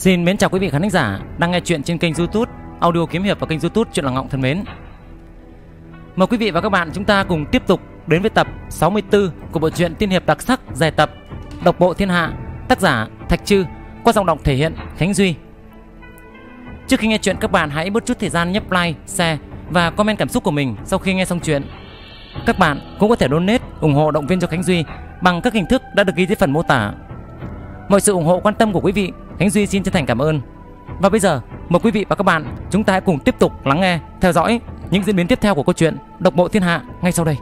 Xin mến chào quý vị khán giả đang nghe chuyện trên kênh YouTube Audio Kiếm hiệp và kênh YouTube Chuyện là Ngọng thân mến. Mời quý vị và các bạn chúng ta cùng tiếp tục đến với tập 64 của bộ truyện tiên hiệp đặc sắc dài tập Độc bộ thiên hạ, tác giả Thạch Trư qua giọng đọc thể hiện Khánh Duy. Trước khi nghe chuyện các bạn hãy bớt chút thời gian nhấp like, share và comment cảm xúc của mình sau khi nghe xong chuyện. Các bạn cũng có thể donate ủng hộ động viên cho Khánh Duy bằng các hình thức đã được ghi dưới phần mô tả. Mọi sự ủng hộ quan tâm của quý vị Khánh Duy xin chân thành cảm ơn. Và bây giờ, mời quý vị và các bạn chúng ta hãy cùng tiếp tục lắng nghe, theo dõi những diễn biến tiếp theo của câu chuyện Độc mộ Thiên Hạ ngay sau đây.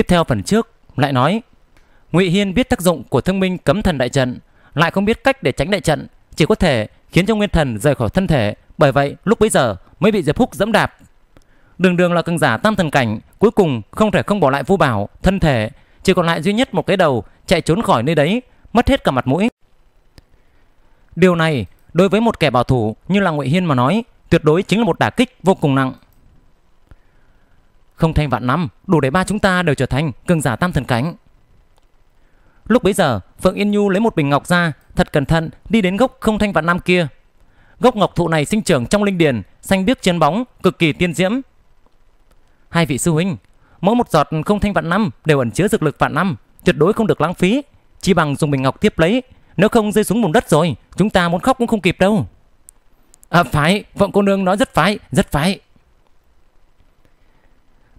Tiếp theo phần trước lại nói Ngụy Hiên biết tác dụng của thương minh cấm thần đại trận Lại không biết cách để tránh đại trận Chỉ có thể khiến cho nguyên thần rời khỏi thân thể Bởi vậy lúc bấy giờ mới bị Diệp Húc dẫm đạp Đường đường là cường giả tam thần cảnh Cuối cùng không thể không bỏ lại vu bảo Thân thể chỉ còn lại duy nhất một cái đầu Chạy trốn khỏi nơi đấy Mất hết cả mặt mũi Điều này đối với một kẻ bảo thủ Như là Ngụy Hiên mà nói Tuyệt đối chính là một đả kích vô cùng nặng không thành vạn năm, đủ để ba chúng ta đều trở thành cường giả tam thần cánh Lúc bấy giờ, Phượng Yên Nhu lấy một bình ngọc ra, thật cẩn thận đi đến gốc không thanh vạn năm kia. Gốc ngọc thụ này sinh trưởng trong linh điền, xanh biếc trên bóng, cực kỳ tiên diễm. Hai vị sư huynh, mỗi một giọt không thanh vạn năm đều ẩn chứa dược lực vạn năm, tuyệt đối không được lãng phí, chỉ bằng dùng bình ngọc tiếp lấy, nếu không rơi xuống vùng đất rồi, chúng ta muốn khóc cũng không kịp đâu. À phải, Phượng cô nương nói rất phải, rất phải.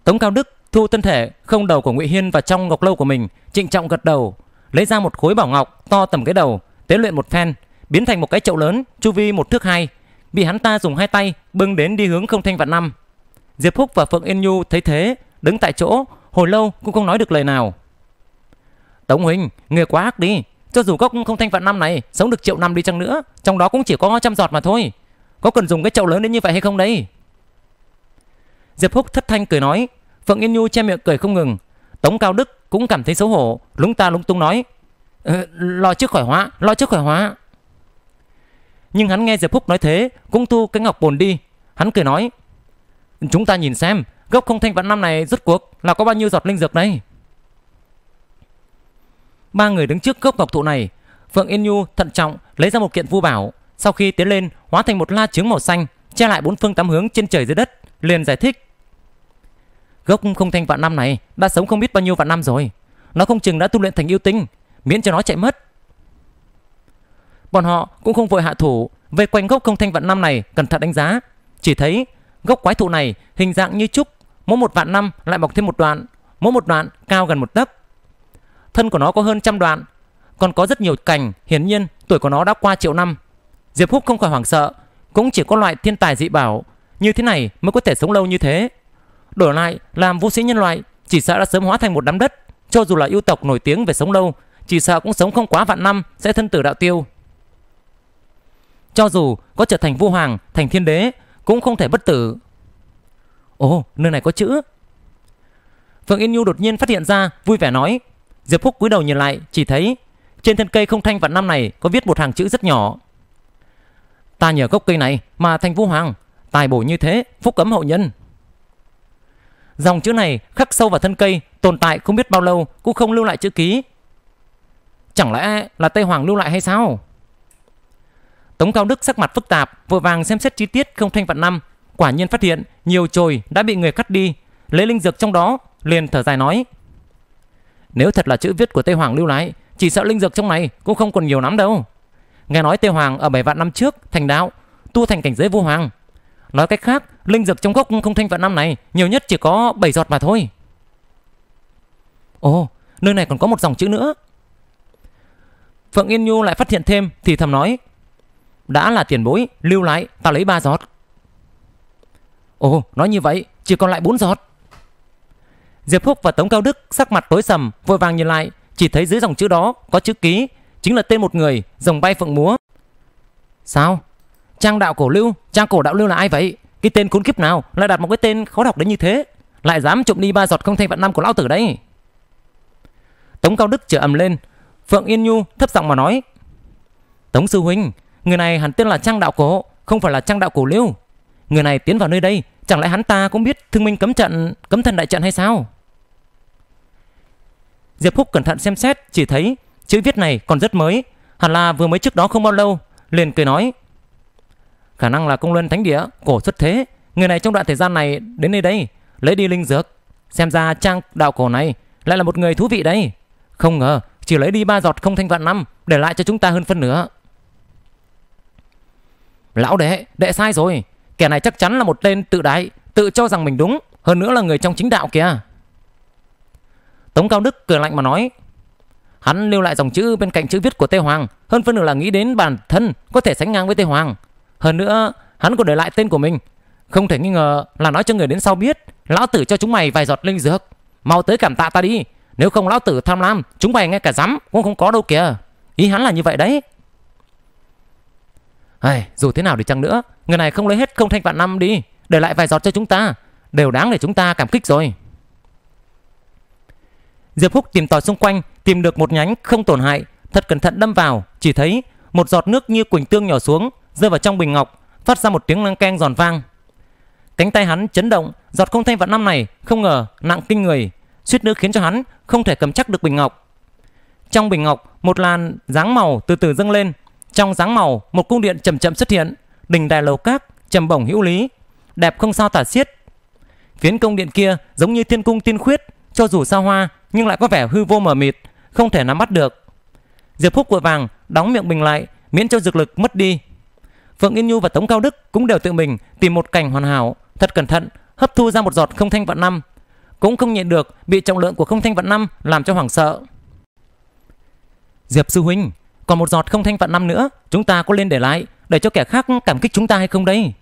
Tống Cao Đức thu thân thể không đầu của Ngụy Hiên vào trong ngọc lâu của mình, trịnh trọng gật đầu, lấy ra một khối bảo ngọc to tầm cái đầu, tế luyện một phen, biến thành một cái chậu lớn, chu vi một thước hai, bị hắn ta dùng hai tay bưng đến đi hướng không thanh vạn năm. Diệp Phúc và Phượng Yên Nhu thấy thế, đứng tại chỗ, hồi lâu cũng không nói được lời nào. Tống huynh, người quá ác đi, cho dù gốc không thanh vạn năm này sống được triệu năm đi chăng nữa, trong đó cũng chỉ có trăm giọt mà thôi. Có cần dùng cái chậu lớn đến như vậy hay không đấy? Diệp Húc thất thanh cười nói, Phượng Yên Nhu che miệng cười không ngừng. Tống Cao Đức cũng cảm thấy xấu hổ, lúng ta lúng tung nói, ờ, lo trước khỏi hóa, lo trước khỏi hóa. Nhưng hắn nghe Diệp Húc nói thế, cũng tu cái ngọc bồn đi. Hắn cười nói, chúng ta nhìn xem, gốc không thanh vạn năm này rốt cuộc là có bao nhiêu giọt linh dược đây. Ba người đứng trước gốc ngọc thụ này, Phượng Yên Nhu thận trọng lấy ra một kiện vu bảo, sau khi tiến lên hóa thành một la trứng màu xanh che lại bốn phương tám hướng trên trời dưới đất liền giải thích. Gốc không thanh vạn năm này đã sống không biết bao nhiêu vạn năm rồi. Nó không chừng đã tu luyện thành yêu tinh, miễn cho nó chạy mất. Bọn họ cũng không vội hạ thủ, về quanh gốc không thanh vạn năm này cẩn thận đánh giá. Chỉ thấy gốc quái thụ này hình dạng như trúc, mỗi một vạn năm lại mọc thêm một đoạn, mỗi một đoạn cao gần một tấc. Thân của nó có hơn trăm đoạn, còn có rất nhiều cành, hiển nhiên tuổi của nó đã qua triệu năm. Diệp Húc không khỏi hoảng sợ, cũng chỉ có loại thiên tài dị bảo như thế này mới có thể sống lâu như thế. Đổi lại, làm vũ sĩ nhân loại, chỉ sợ đã sớm hóa thành một đám đất. Cho dù là yêu tộc nổi tiếng về sống lâu, chỉ sợ cũng sống không quá vạn năm sẽ thân tử đạo tiêu. Cho dù có trở thành vua hoàng, thành thiên đế, cũng không thể bất tử. Ồ, nơi này có chữ. phượng Yên Nhu đột nhiên phát hiện ra, vui vẻ nói. Diệp Phúc cúi đầu nhìn lại, chỉ thấy trên thân cây không thanh vạn năm này có viết một hàng chữ rất nhỏ. Ta nhờ gốc cây này mà thành vua hoàng, tài bổ như thế, phúc cấm hậu nhân. Dòng chữ này khắc sâu vào thân cây, tồn tại không biết bao lâu cũng không lưu lại chữ ký. Chẳng lẽ là Tây Hoàng lưu lại hay sao? Tống Cao Đức sắc mặt phức tạp, vội vàng xem xét chi tiết không thanh vạn năm. Quả nhiên phát hiện nhiều chồi đã bị người cắt đi, lấy linh dược trong đó, liền thở dài nói. Nếu thật là chữ viết của Tây Hoàng lưu lại, chỉ sợ linh dược trong này cũng không còn nhiều lắm đâu. Nghe nói Tây Hoàng ở 7 vạn năm trước thành đạo, tu thành cảnh giới vô hoàng, Nói cách khác, linh dược trong gốc không thanh vạn năm này nhiều nhất chỉ có 7 giọt mà thôi. Ồ, nơi này còn có một dòng chữ nữa. Phượng Yên Nhu lại phát hiện thêm thì thầm nói. Đã là tiền bối, lưu lại, ta lấy 3 giọt. Ồ, nói như vậy, chỉ còn lại 4 giọt. Diệp Phúc và Tống Cao Đức sắc mặt tối sầm, vội vàng nhìn lại, chỉ thấy dưới dòng chữ đó có chữ ký, chính là tên một người, dòng bay phượng múa. Sao? Trang đạo cổ lưu, trang cổ đạo lưu là ai vậy? Cái tên khốn kiếp nào lại đặt một cái tên khó đọc đến như thế? Lại dám trộm đi ba giọt không thanh vạn năm của lão tử đấy. Tống Cao Đức chở ầm lên, Phượng Yên Nhu thấp giọng mà nói. Tống Sư Huynh, người này hẳn tên là trang đạo cổ, không phải là trang đạo cổ lưu. Người này tiến vào nơi đây, chẳng lẽ hắn ta cũng biết thương minh cấm trận, cấm thần đại trận hay sao? Diệp Húc cẩn thận xem xét chỉ thấy chữ viết này còn rất mới Hẳn là vừa mới trước đó không bao lâu Liền cười nói Khả năng là công luân thánh địa, cổ xuất thế. Người này trong đoạn thời gian này đến nơi đây, lấy đi linh dược. Xem ra trang đạo cổ này lại là một người thú vị đấy. Không ngờ, chỉ lấy đi ba giọt không thanh vạn năm, để lại cho chúng ta hơn phân nửa. Lão đệ, đệ sai rồi. Kẻ này chắc chắn là một tên tự đại, tự cho rằng mình đúng. Hơn nữa là người trong chính đạo kìa. Tống Cao Đức cười lạnh mà nói. Hắn lưu lại dòng chữ bên cạnh chữ viết của Tê Hoàng. Hơn phân nửa là nghĩ đến bản thân có thể sánh ngang với Tê Hoàng. Hơn nữa, hắn còn để lại tên của mình. Không thể nghi ngờ là nói cho người đến sau biết, lão tử cho chúng mày vài giọt linh dược. Mau tới cảm tạ ta đi, nếu không lão tử tham lam, chúng mày ngay cả dám cũng không có đâu kìa. Ý hắn là như vậy đấy. Ai, dù thế nào đi chăng nữa, người này không lấy hết không thanh vạn năm đi, để lại vài giọt cho chúng ta, đều đáng để chúng ta cảm kích rồi. Diệp Húc tìm tòi xung quanh, tìm được một nhánh không tổn hại, thật cẩn thận đâm vào, chỉ thấy một giọt nước như quỳnh tương nhỏ xuống, rơi vào trong bình ngọc, phát ra một tiếng leng keng giòn vang. Cánh tay hắn chấn động, giọt không thanh vạn năm này không ngờ nặng kinh người, suýt nữa khiến cho hắn không thể cầm chắc được bình ngọc. Trong bình ngọc, một làn dáng màu từ từ dâng lên, trong dáng màu một cung điện chậm chậm xuất hiện, đỉnh đài lầu các, trầm bổng hữu lý, đẹp không sao tả xiết. Phiến công điện kia giống như thiên cung tiên khuyết, cho dù xa hoa nhưng lại có vẻ hư vô mờ mịt, không thể nắm bắt được. Diệp Phúc vội vàng đóng miệng bình lại, miễn cho dược lực mất đi Phượng Yên Nhu và Tống Cao Đức cũng đều tự mình tìm một cảnh hoàn hảo, thật cẩn thận, hấp thu ra một giọt không thanh vạn năm, cũng không nhận được bị trọng lượng của không thanh vạn năm làm cho hoảng sợ. Diệp sư huynh, còn một giọt không thanh vạn năm nữa, chúng ta có nên để lại để cho kẻ khác cảm kích chúng ta hay không đây?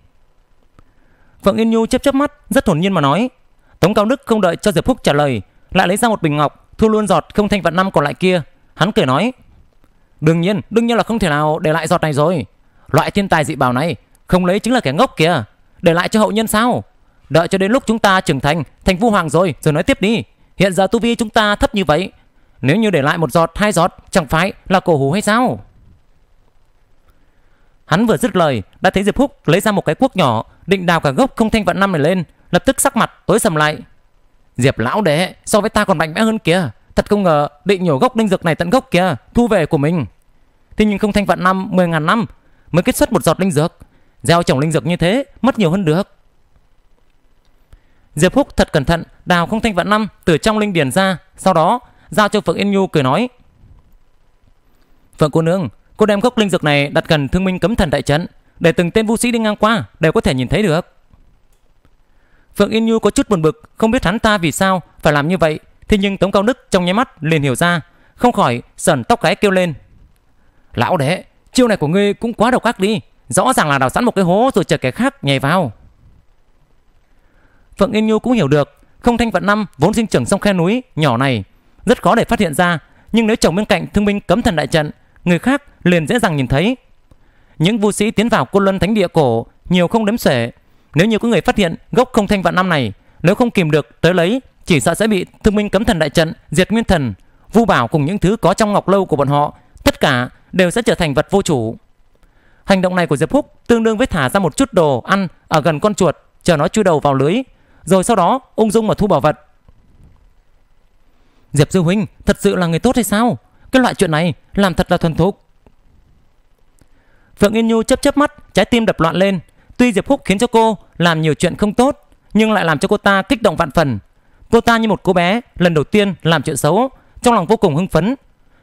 Phượng Yên Nhu chớp chớp mắt, rất hồn nhiên mà nói. Tống Cao Đức không đợi cho Diệp Phúc trả lời, lại lấy ra một bình ngọc, thu luôn giọt không thanh vạn năm còn lại kia. Hắn kể nói: đương nhiên, đương nhiên là không thể nào để lại giọt này rồi. Loại thiên tài dị bảo này Không lấy chính là kẻ ngốc kìa Để lại cho hậu nhân sao Đợi cho đến lúc chúng ta trưởng thành Thành vu hoàng rồi rồi nói tiếp đi Hiện giờ tu vi chúng ta thấp như vậy Nếu như để lại một giọt hai giọt Chẳng phải là cổ hủ hay sao Hắn vừa dứt lời Đã thấy Diệp Húc lấy ra một cái cuốc nhỏ Định đào cả gốc không thanh vận năm này lên Lập tức sắc mặt tối sầm lại Diệp lão đệ so với ta còn mạnh mẽ hơn kìa Thật không ngờ định nhổ gốc linh dược này tận gốc kìa Thu về của mình Thế nhưng không thanh vận năm 10.000 năm mới kết xuất một giọt linh dược gieo trồng linh dược như thế mất nhiều hơn được diệp húc thật cẩn thận đào không thanh vạn năm từ trong linh điền ra sau đó giao cho phượng yên nhu cười nói phượng cô nương cô đem gốc linh dược này đặt gần thương minh cấm thần đại trận để từng tên vũ sĩ đi ngang qua đều có thể nhìn thấy được phượng yên nhu có chút buồn bực không biết hắn ta vì sao phải làm như vậy thế nhưng tống cao đức trong nháy mắt liền hiểu ra không khỏi sờn tóc gái kêu lên lão đệ Chiêu này của ngươi cũng quá độc ác đi Rõ ràng là đào sẵn một cái hố rồi chờ kẻ khác nhảy vào Phượng Yên Nhu cũng hiểu được Không thanh vận năm vốn sinh trưởng trong khe núi nhỏ này Rất khó để phát hiện ra Nhưng nếu chồng bên cạnh thương binh cấm thần đại trận Người khác liền dễ dàng nhìn thấy Những vũ sĩ tiến vào côn luân thánh địa cổ Nhiều không đếm xuể Nếu như có người phát hiện gốc không thanh vạn năm này Nếu không kìm được tới lấy Chỉ sợ sẽ bị thương minh cấm thần đại trận Diệt nguyên thần Vu bảo cùng những thứ có trong ngọc lâu của bọn họ cả đều sẽ trở thành vật vô chủ. Hành động này của Diệp Phúc tương đương với thả ra một chút đồ ăn ở gần con chuột chờ nó chui đầu vào lưới, rồi sau đó ung dung mà thu bảo vật. Diệp Dư Huynh thật sự là người tốt hay sao? Cái loại chuyện này làm thật là thuần thục. Phượng Yên Nhu chấp chấp mắt, trái tim đập loạn lên. Tuy Diệp Phúc khiến cho cô làm nhiều chuyện không tốt, nhưng lại làm cho cô ta kích động vạn phần. Cô ta như một cô bé lần đầu tiên làm chuyện xấu, trong lòng vô cùng hưng phấn,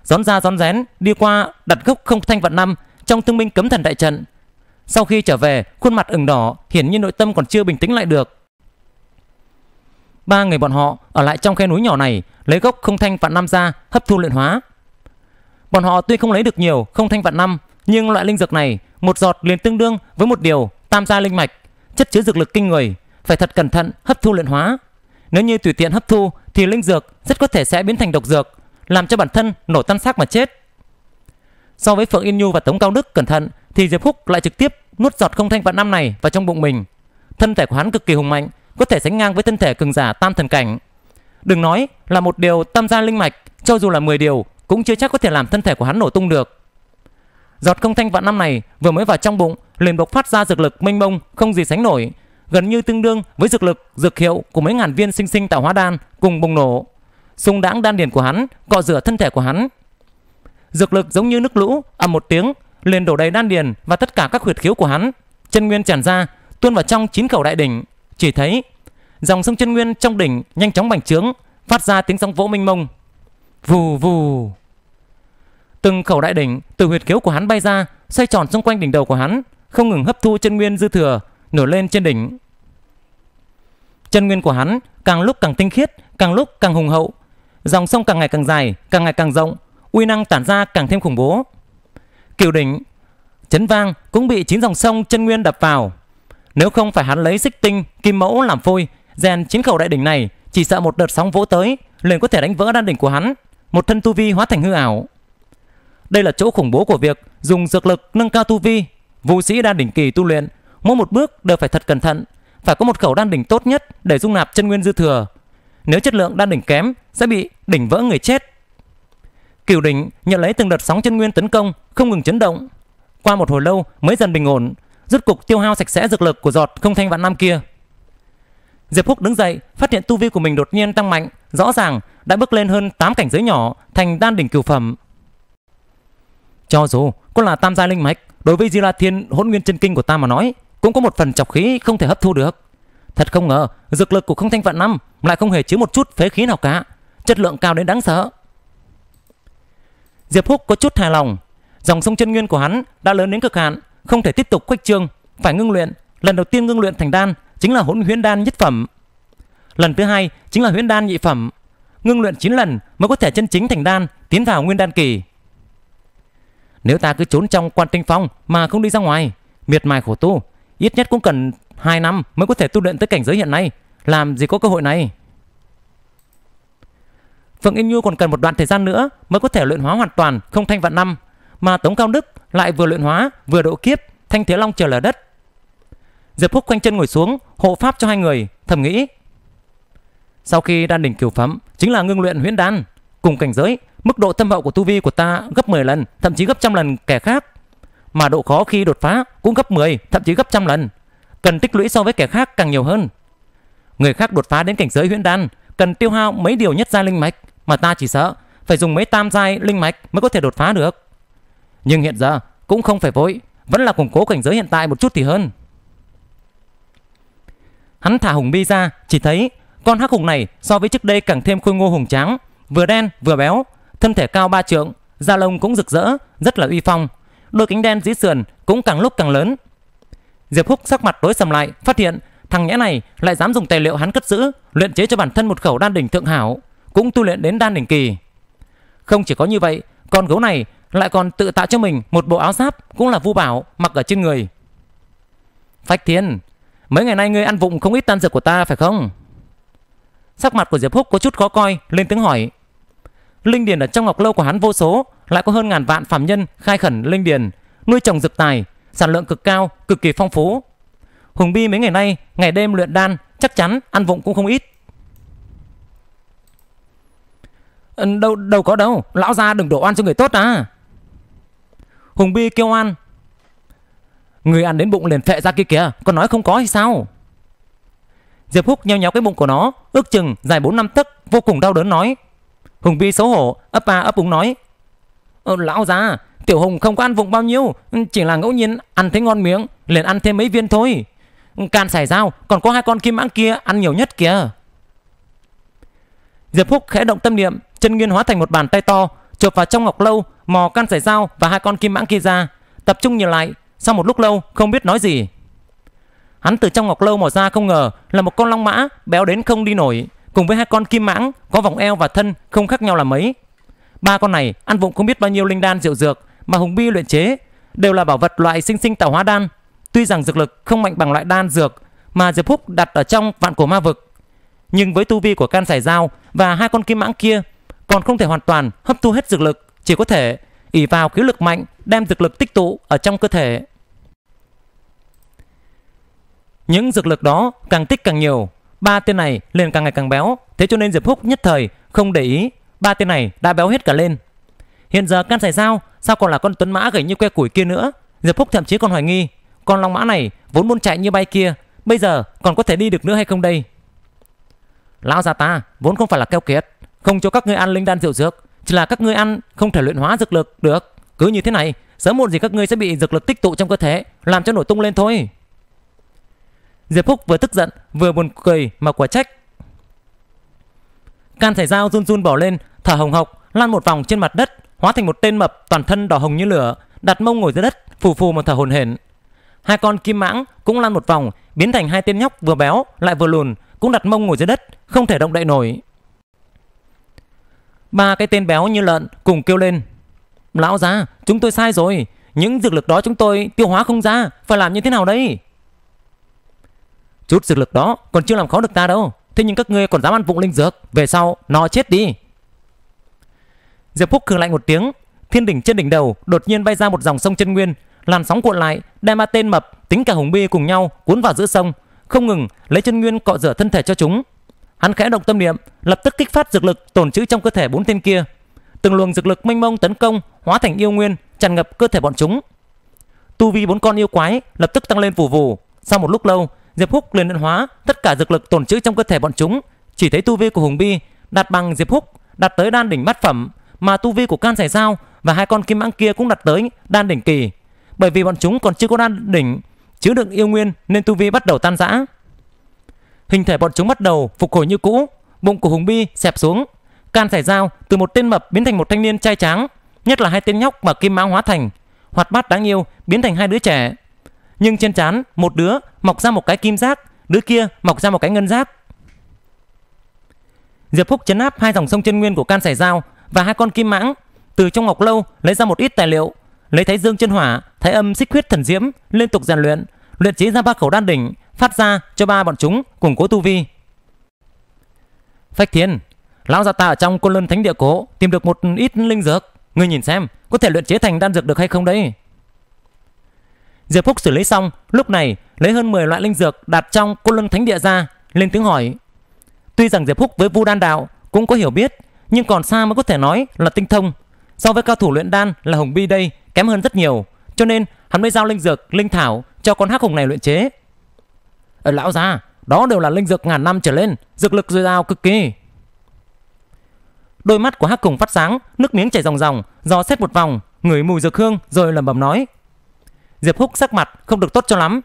rón ra rón rén đi qua đặt gốc không thanh vận năm trong thương minh cấm thần đại trận. Sau khi trở về, khuôn mặt ửng đỏ, hiển nhiên nội tâm còn chưa bình tĩnh lại được. Ba người bọn họ ở lại trong khe núi nhỏ này, lấy gốc không thanh vạn năm ra, hấp thu luyện hóa. Bọn họ tuy không lấy được nhiều không thanh vạn năm, nhưng loại linh dược này, một giọt liền tương đương với một điều tam gia linh mạch, chất chứa dược lực kinh người, phải thật cẩn thận hấp thu luyện hóa. Nếu như tùy tiện hấp thu thì linh dược rất có thể sẽ biến thành độc dược, làm cho bản thân nổ tan xác mà chết. So với Phượng Yên Nhu và Tống Cao Đức cẩn thận thì Diệp Phúc lại trực tiếp nuốt giọt không thanh vạn năm này vào trong bụng mình. Thân thể của hắn cực kỳ hùng mạnh, có thể sánh ngang với thân thể cường giả tam thần cảnh. Đừng nói là một điều tam gia linh mạch, cho dù là 10 điều cũng chưa chắc có thể làm thân thể của hắn nổ tung được. Giọt không thanh vạn năm này vừa mới vào trong bụng liền bộc phát ra dược lực mênh mông không gì sánh nổi, gần như tương đương với dược lực, dược hiệu của mấy ngàn viên sinh sinh tạo hóa đan cùng bùng nổ sung đãng đan điền của hắn, cọ rửa thân thể của hắn. Dược lực giống như nước lũ, ầm một tiếng, liền đổ đầy đan điền và tất cả các huyệt khiếu của hắn, chân nguyên tràn ra, tuôn vào trong chín khẩu đại đỉnh, chỉ thấy dòng sông chân nguyên trong đỉnh nhanh chóng bành trướng, phát ra tiếng sóng vỗ mênh mông. Vù vù. Từng khẩu đại đỉnh từ huyệt khiếu của hắn bay ra, xoay tròn xung quanh đỉnh đầu của hắn, không ngừng hấp thu chân nguyên dư thừa nổi lên trên đỉnh. Chân nguyên của hắn càng lúc càng tinh khiết, càng lúc càng hùng hậu, Dòng sông càng ngày càng dài, càng ngày càng rộng, uy năng tản ra càng thêm khủng bố. Kiều đỉnh, chấn vang cũng bị chín dòng sông chân nguyên đập vào. Nếu không phải hắn lấy xích tinh, kim mẫu làm phôi, rèn chín khẩu đại đỉnh này, chỉ sợ một đợt sóng vỗ tới, liền có thể đánh vỡ đan đỉnh của hắn, một thân tu vi hóa thành hư ảo. Đây là chỗ khủng bố của việc dùng dược lực nâng cao tu vi. Vũ sĩ đan đỉnh kỳ tu luyện, mỗi một bước đều phải thật cẩn thận, phải có một khẩu đan đỉnh tốt nhất để dung nạp chân nguyên dư thừa, nếu chất lượng đang đỉnh kém sẽ bị đỉnh vỡ người chết. Cửu đỉnh nhận lấy từng đợt sóng chân nguyên tấn công không ngừng chấn động. Qua một hồi lâu mới dần bình ổn, rốt cục tiêu hao sạch sẽ dược lực của giọt không thanh vạn năm kia. Diệp Húc đứng dậy, phát hiện tu vi của mình đột nhiên tăng mạnh, rõ ràng đã bước lên hơn 8 cảnh giới nhỏ, thành đan đỉnh cửu phẩm. Cho dù có là tam gia linh mạch, đối với Di La Thiên hỗn nguyên chân kinh của ta mà nói, cũng có một phần chọc khí không thể hấp thu được. Thật không ngờ, dược lực của không thanh vạn năm lại không hề chứa một chút phế khí nào cả. Chất lượng cao đến đáng sợ. Diệp Húc có chút hài lòng. Dòng sông chân nguyên của hắn đã lớn đến cực hạn, không thể tiếp tục khuếch trương, phải ngưng luyện. Lần đầu tiên ngưng luyện thành đan chính là hỗn huyễn đan nhất phẩm. Lần thứ hai chính là huyễn đan nhị phẩm. Ngưng luyện 9 lần mới có thể chân chính thành đan, tiến vào nguyên đan kỳ. Nếu ta cứ trốn trong quan tinh phong mà không đi ra ngoài, miệt mài khổ tu, ít nhất cũng cần 2 năm mới có thể tu luyện tới cảnh giới hiện nay, làm gì có cơ hội này. Phượng Yên Nhu còn cần một đoạn thời gian nữa mới có thể luyện hóa hoàn toàn không thanh vạn năm, mà Tống Cao Đức lại vừa luyện hóa vừa độ kiếp, thanh thế long chờ lở đất. Diệp Phúc quanh chân ngồi xuống, hộ pháp cho hai người, thầm nghĩ. Sau khi đan đỉnh kiều phẩm, chính là ngưng luyện huyễn đan, cùng cảnh giới, mức độ thâm hậu của tu vi của ta gấp 10 lần, thậm chí gấp trăm lần kẻ khác, mà độ khó khi đột phá cũng gấp 10, thậm chí gấp trăm lần cần tích lũy so với kẻ khác càng nhiều hơn. Người khác đột phá đến cảnh giới huyễn đan cần tiêu hao mấy điều nhất giai linh mạch mà ta chỉ sợ phải dùng mấy tam giai linh mạch mới có thể đột phá được. Nhưng hiện giờ cũng không phải vội, vẫn là củng cố cảnh giới hiện tại một chút thì hơn. Hắn thả hùng bi ra, chỉ thấy con hắc hùng này so với trước đây càng thêm khôi ngô hùng tráng, vừa đen vừa béo, thân thể cao ba trượng, da lông cũng rực rỡ, rất là uy phong. Đôi cánh đen dí sườn cũng càng lúc càng lớn, Diệp Húc sắc mặt tối sầm lại, phát hiện thằng nhẽ này lại dám dùng tài liệu hắn cất giữ, luyện chế cho bản thân một khẩu đan đỉnh thượng hảo, cũng tu luyện đến đan đỉnh kỳ. Không chỉ có như vậy, con gấu này lại còn tự tạo cho mình một bộ áo giáp cũng là vu bảo mặc ở trên người. Phách Thiên, mấy ngày nay ngươi ăn vụng không ít tan dược của ta phải không? Sắc mặt của Diệp Húc có chút khó coi, lên tiếng hỏi. Linh điền ở trong ngọc lâu của hắn vô số, lại có hơn ngàn vạn phạm nhân khai khẩn linh điền, nuôi trồng dược tài, sản lượng cực cao, cực kỳ phong phú. Hùng Bi mấy ngày nay, ngày đêm luyện đan, chắc chắn ăn vụng cũng không ít. Ừ, đâu đâu có đâu, lão gia đừng đổ oan cho người tốt à. Hùng Bi kêu oan. Người ăn đến bụng liền phệ ra kia kìa, còn nói không có thì sao? Diệp Húc nheo nhéo cái bụng của nó, ước chừng dài 4 năm tấc, vô cùng đau đớn nói. Hùng Bi xấu hổ, ấp a ấp úng nói. Ờ, lão già, Tiểu Hùng không có ăn vụng bao nhiêu, ừ, chỉ là ngẫu nhiên ăn thấy ngon miếng, liền ăn thêm mấy viên thôi. Ừ, can xài dao, còn có hai con kim mãng kia ăn nhiều nhất kìa. Diệp Phúc khẽ động tâm niệm, chân nguyên hóa thành một bàn tay to, chộp vào trong ngọc lâu, mò can xài dao và hai con kim mãng kia ra, tập trung nhìn lại, sau một lúc lâu không biết nói gì. Hắn từ trong ngọc lâu mò ra không ngờ là một con long mã béo đến không đi nổi, cùng với hai con kim mãng có vòng eo và thân không khác nhau là mấy. Ba con này ăn vụng không biết bao nhiêu linh đan diệu dược mà Hùng Bi luyện chế, đều là bảo vật loại sinh sinh tạo hóa đan. Tuy rằng dược lực không mạnh bằng loại đan dược mà Diệp Phúc đặt ở trong vạn cổ ma vực, nhưng với tu vi của Can giải Dao và hai con kim mãng kia, còn không thể hoàn toàn hấp thu hết dược lực, chỉ có thể ỷ vào khí lực mạnh đem dược lực tích tụ ở trong cơ thể. Những dược lực đó càng tích càng nhiều, ba tên này liền càng ngày càng béo, thế cho nên Diệp Phúc nhất thời không để ý Ba tên này đã béo hết cả lên. Hiện giờ can xảy sao, sao còn là con tuấn mã gầy như que củi kia nữa? Diệp Phúc thậm chí còn hoài nghi, con long mã này vốn muốn chạy như bay kia, bây giờ còn có thể đi được nữa hay không đây? Lão già ta vốn không phải là keo kiệt, không cho các ngươi ăn linh đan rượu dược, chỉ là các ngươi ăn không thể luyện hóa dược lực được. Cứ như thế này, sớm muộn gì các ngươi sẽ bị dược lực tích tụ trong cơ thể, làm cho nổi tung lên thôi. Diệp Phúc vừa tức giận vừa buồn cười mà quả trách Can thải dao run run bỏ lên, thở hồng hộc, lan một vòng trên mặt đất, hóa thành một tên mập toàn thân đỏ hồng như lửa, đặt mông ngồi dưới đất, phù phù một thở hổn hển. Hai con kim mãng cũng lan một vòng, biến thành hai tên nhóc vừa béo lại vừa lùn, cũng đặt mông ngồi dưới đất, không thể động đậy nổi. Ba cái tên béo như lợn cùng kêu lên. Lão già, chúng tôi sai rồi, những dược lực đó chúng tôi tiêu hóa không ra, phải làm như thế nào đây? Chút dược lực đó còn chưa làm khó được ta đâu. Thế nhưng các ngươi còn dám ăn vụng linh dược Về sau nó chết đi Diệp Phúc cường lạnh một tiếng Thiên đỉnh trên đỉnh đầu đột nhiên bay ra một dòng sông chân nguyên Làn sóng cuộn lại Đem ba tên mập tính cả hùng bi cùng nhau cuốn vào giữa sông Không ngừng lấy chân nguyên cọ rửa thân thể cho chúng Hắn khẽ động tâm niệm Lập tức kích phát dược lực tồn trữ trong cơ thể bốn tên kia Từng luồng dược lực mênh mông tấn công Hóa thành yêu nguyên tràn ngập cơ thể bọn chúng Tu vi bốn con yêu quái lập tức tăng lên vù vù Sau một lúc lâu Diệp Húc liền luyện hóa tất cả dược lực tồn trữ trong cơ thể bọn chúng, chỉ thấy tu vi của Hùng Bi đạt bằng Diệp Húc, đạt tới đan đỉnh bát phẩm, mà tu vi của Can Sải Dao và hai con kim mãng kia cũng đạt tới đan đỉnh kỳ. Bởi vì bọn chúng còn chưa có đan đỉnh, chứa đựng yêu nguyên nên tu vi bắt đầu tan rã. Hình thể bọn chúng bắt đầu phục hồi như cũ, bụng của Hùng Bi xẹp xuống, Can Sải Dao từ một tên mập biến thành một thanh niên trai tráng, nhất là hai tên nhóc mà kim mãng hóa thành, hoạt bát đáng yêu biến thành hai đứa trẻ nhưng trên trán một đứa mọc ra một cái kim giác, đứa kia mọc ra một cái ngân giác. Diệp Phúc chấn áp hai dòng sông chân nguyên của Can Sải Dao và hai con kim mãng, từ trong ngọc lâu lấy ra một ít tài liệu, lấy Thái Dương chân hỏa, Thái âm xích huyết thần diễm liên tục rèn luyện, luyện chế ra ba khẩu đan đỉnh, phát ra cho ba bọn chúng củng cố tu vi. Phách Thiên, lão gia ta ở trong Côn Luân Thánh Địa Cố tìm được một ít linh dược, ngươi nhìn xem, có thể luyện chế thành đan dược được hay không đấy? Diệp Phúc xử lý xong, lúc này lấy hơn 10 loại linh dược đặt trong cô lưng thánh địa ra, lên tiếng hỏi. Tuy rằng Diệp Phúc với Vu Đan Đạo cũng có hiểu biết, nhưng còn xa mới có thể nói là tinh thông. So với cao thủ luyện đan là Hồng Bi đây kém hơn rất nhiều, cho nên hắn mới giao linh dược, linh thảo cho con hắc hùng này luyện chế. Ở ờ, lão già, đó đều là linh dược ngàn năm trở lên, dược lực dồi dào cực kỳ. Đôi mắt của hắc hùng phát sáng, nước miếng chảy ròng ròng, dò xét một vòng, ngửi mùi dược hương rồi lẩm bẩm nói. Diệp Húc sắc mặt không được tốt cho lắm.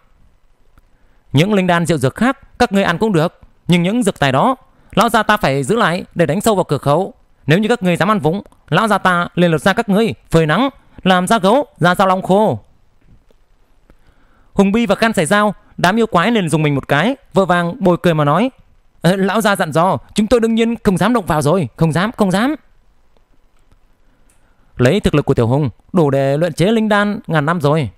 Những linh đan rượu dược khác các ngươi ăn cũng được, nhưng những dược tài đó, lão gia ta phải giữ lại để đánh sâu vào cửa khẩu. Nếu như các ngươi dám ăn vũng lão gia ta liền lột ra các ngươi phơi nắng, làm da gấu, da dao long khô. Hùng Bi và Can Sải Dao, đám yêu quái liền dùng mình một cái, vợ vàng bồi cười mà nói: ờ, "Lão gia dặn dò, chúng tôi đương nhiên không dám động vào rồi, không dám, không dám." Lấy thực lực của Tiểu Hùng, đủ để luyện chế linh đan ngàn năm rồi.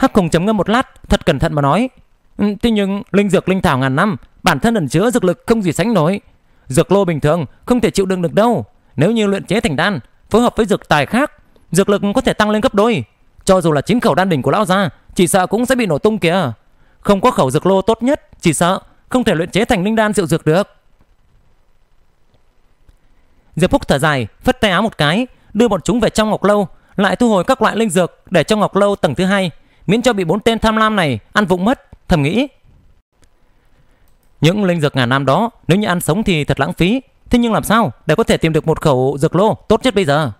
Hắc Hùng chấm ngâm một lát, thật cẩn thận mà nói. Ừ, thế nhưng linh dược linh thảo ngàn năm, bản thân ẩn chứa dược lực không gì sánh nổi. Dược lô bình thường không thể chịu đựng được đâu. Nếu như luyện chế thành đan, phối hợp với dược tài khác, dược lực có thể tăng lên gấp đôi. Cho dù là chín khẩu đan đỉnh của lão gia, chỉ sợ cũng sẽ bị nổ tung kìa. Không có khẩu dược lô tốt nhất, chỉ sợ không thể luyện chế thành linh đan rượu dược được. Diệp Phúc thở dài, phất tay áo một cái, đưa bọn chúng về trong ngọc lâu, lại thu hồi các loại linh dược để cho ngọc lâu tầng thứ hai miễn cho bị bốn tên tham lam này ăn vụng mất, thầm nghĩ. Những linh dược ngàn năm đó nếu như ăn sống thì thật lãng phí, thế nhưng làm sao để có thể tìm được một khẩu dược lô tốt nhất bây giờ?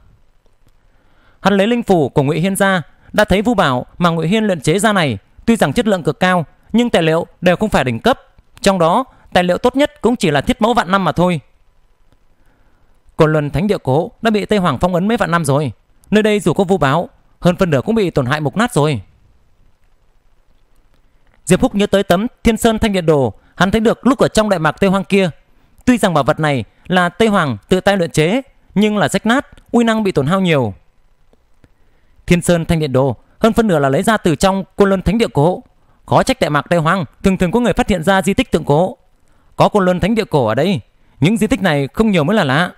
Hắn lấy linh phủ của Ngụy Hiên ra, đã thấy vu bảo mà Ngụy Hiên luyện chế ra này, tuy rằng chất lượng cực cao, nhưng tài liệu đều không phải đỉnh cấp, trong đó tài liệu tốt nhất cũng chỉ là thiết mẫu vạn năm mà thôi. Còn lần thánh địa cố đã bị Tây Hoàng phong ấn mấy vạn năm rồi, nơi đây dù có vu bảo hơn phần nửa cũng bị tổn hại mục nát rồi. Diệp Húc nhớ tới tấm Thiên Sơn Thanh Điện Đồ hắn thấy được lúc ở trong đại mạc Tây Hoang kia. Tuy rằng bảo vật này là Tây Hoàng tự tay luyện chế, nhưng là rách nát, uy năng bị tổn hao nhiều. Thiên Sơn Thanh Điện Đồ hơn phân nửa là lấy ra từ trong Côn Luân Thánh Địa Cổ. Khó trách đại mạc Tây Hoang thường thường có người phát hiện ra di tích tượng cổ. Có Côn Luân Thánh Địa Cổ ở đây, những di tích này không nhiều mới là lạ.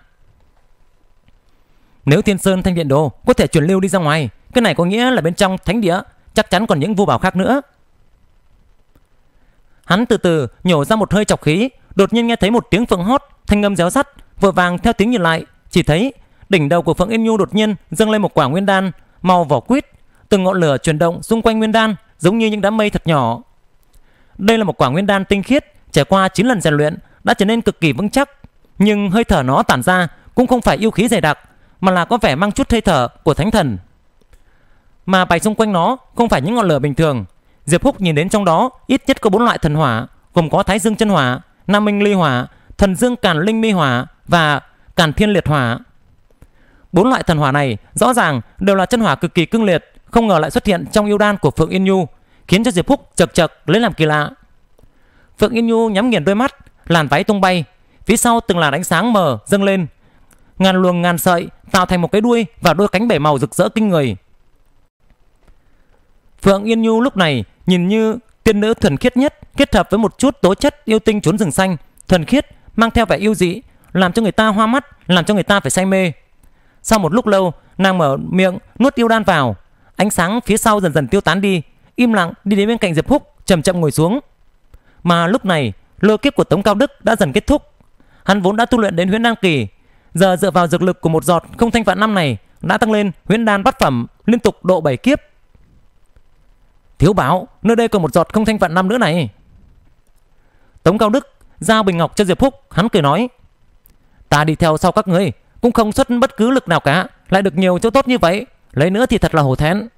Nếu Thiên Sơn Thanh Điện Đồ có thể chuyển lưu đi ra ngoài, cái này có nghĩa là bên trong thánh địa chắc chắn còn những vô bảo khác nữa. Hắn từ từ nhổ ra một hơi chọc khí, đột nhiên nghe thấy một tiếng phượng hót, thanh âm réo sắt, vội vàng theo tiếng nhìn lại, chỉ thấy đỉnh đầu của Phượng Yên Nhu đột nhiên dâng lên một quả nguyên đan màu vỏ quýt, từng ngọn lửa chuyển động xung quanh nguyên đan, giống như những đám mây thật nhỏ. Đây là một quả nguyên đan tinh khiết, trải qua 9 lần rèn luyện đã trở nên cực kỳ vững chắc, nhưng hơi thở nó tản ra cũng không phải yêu khí dày đặc, mà là có vẻ mang chút hơi thở của thánh thần. Mà bài xung quanh nó không phải những ngọn lửa bình thường, Diệp Húc nhìn đến trong đó ít nhất có bốn loại thần hỏa, gồm có Thái Dương chân hỏa, Nam Minh ly hỏa, Thần Dương Càn Linh mi hỏa và Càn Thiên liệt hỏa. Bốn loại thần hỏa này rõ ràng đều là chân hỏa cực kỳ cương liệt, không ngờ lại xuất hiện trong yêu đan của Phượng Yên Nhu, khiến cho Diệp Húc chật chật lấy làm kỳ lạ. Phượng Yên Nhu nhắm nghiền đôi mắt, làn váy tung bay, phía sau từng làn ánh sáng mờ dâng lên, ngàn luồng ngàn sợi tạo thành một cái đuôi và đôi cánh bảy màu rực rỡ kinh người. Phượng Yên Nhu lúc này nhìn như tiên nữ thuần khiết nhất kết hợp với một chút tố chất yêu tinh trốn rừng xanh thuần khiết mang theo vẻ yêu dị làm cho người ta hoa mắt làm cho người ta phải say mê sau một lúc lâu nàng mở miệng nuốt yêu đan vào ánh sáng phía sau dần dần tiêu tán đi im lặng đi đến bên cạnh diệp húc chậm chậm ngồi xuống mà lúc này lôi kiếp của tống cao đức đã dần kết thúc hắn vốn đã tu luyện đến huyễn đan kỳ giờ dựa vào dược lực của một giọt không thanh vạn năm này đã tăng lên huyễn đan bát phẩm liên tục độ bảy kiếp Thiếu báo, nơi đây còn một giọt không thanh vạn năm nữa này. Tống Cao Đức giao bình ngọc cho Diệp Phúc, hắn cười nói: "Ta đi theo sau các ngươi, cũng không xuất bất cứ lực nào cả, lại được nhiều chỗ tốt như vậy, lấy nữa thì thật là hổ thẹn."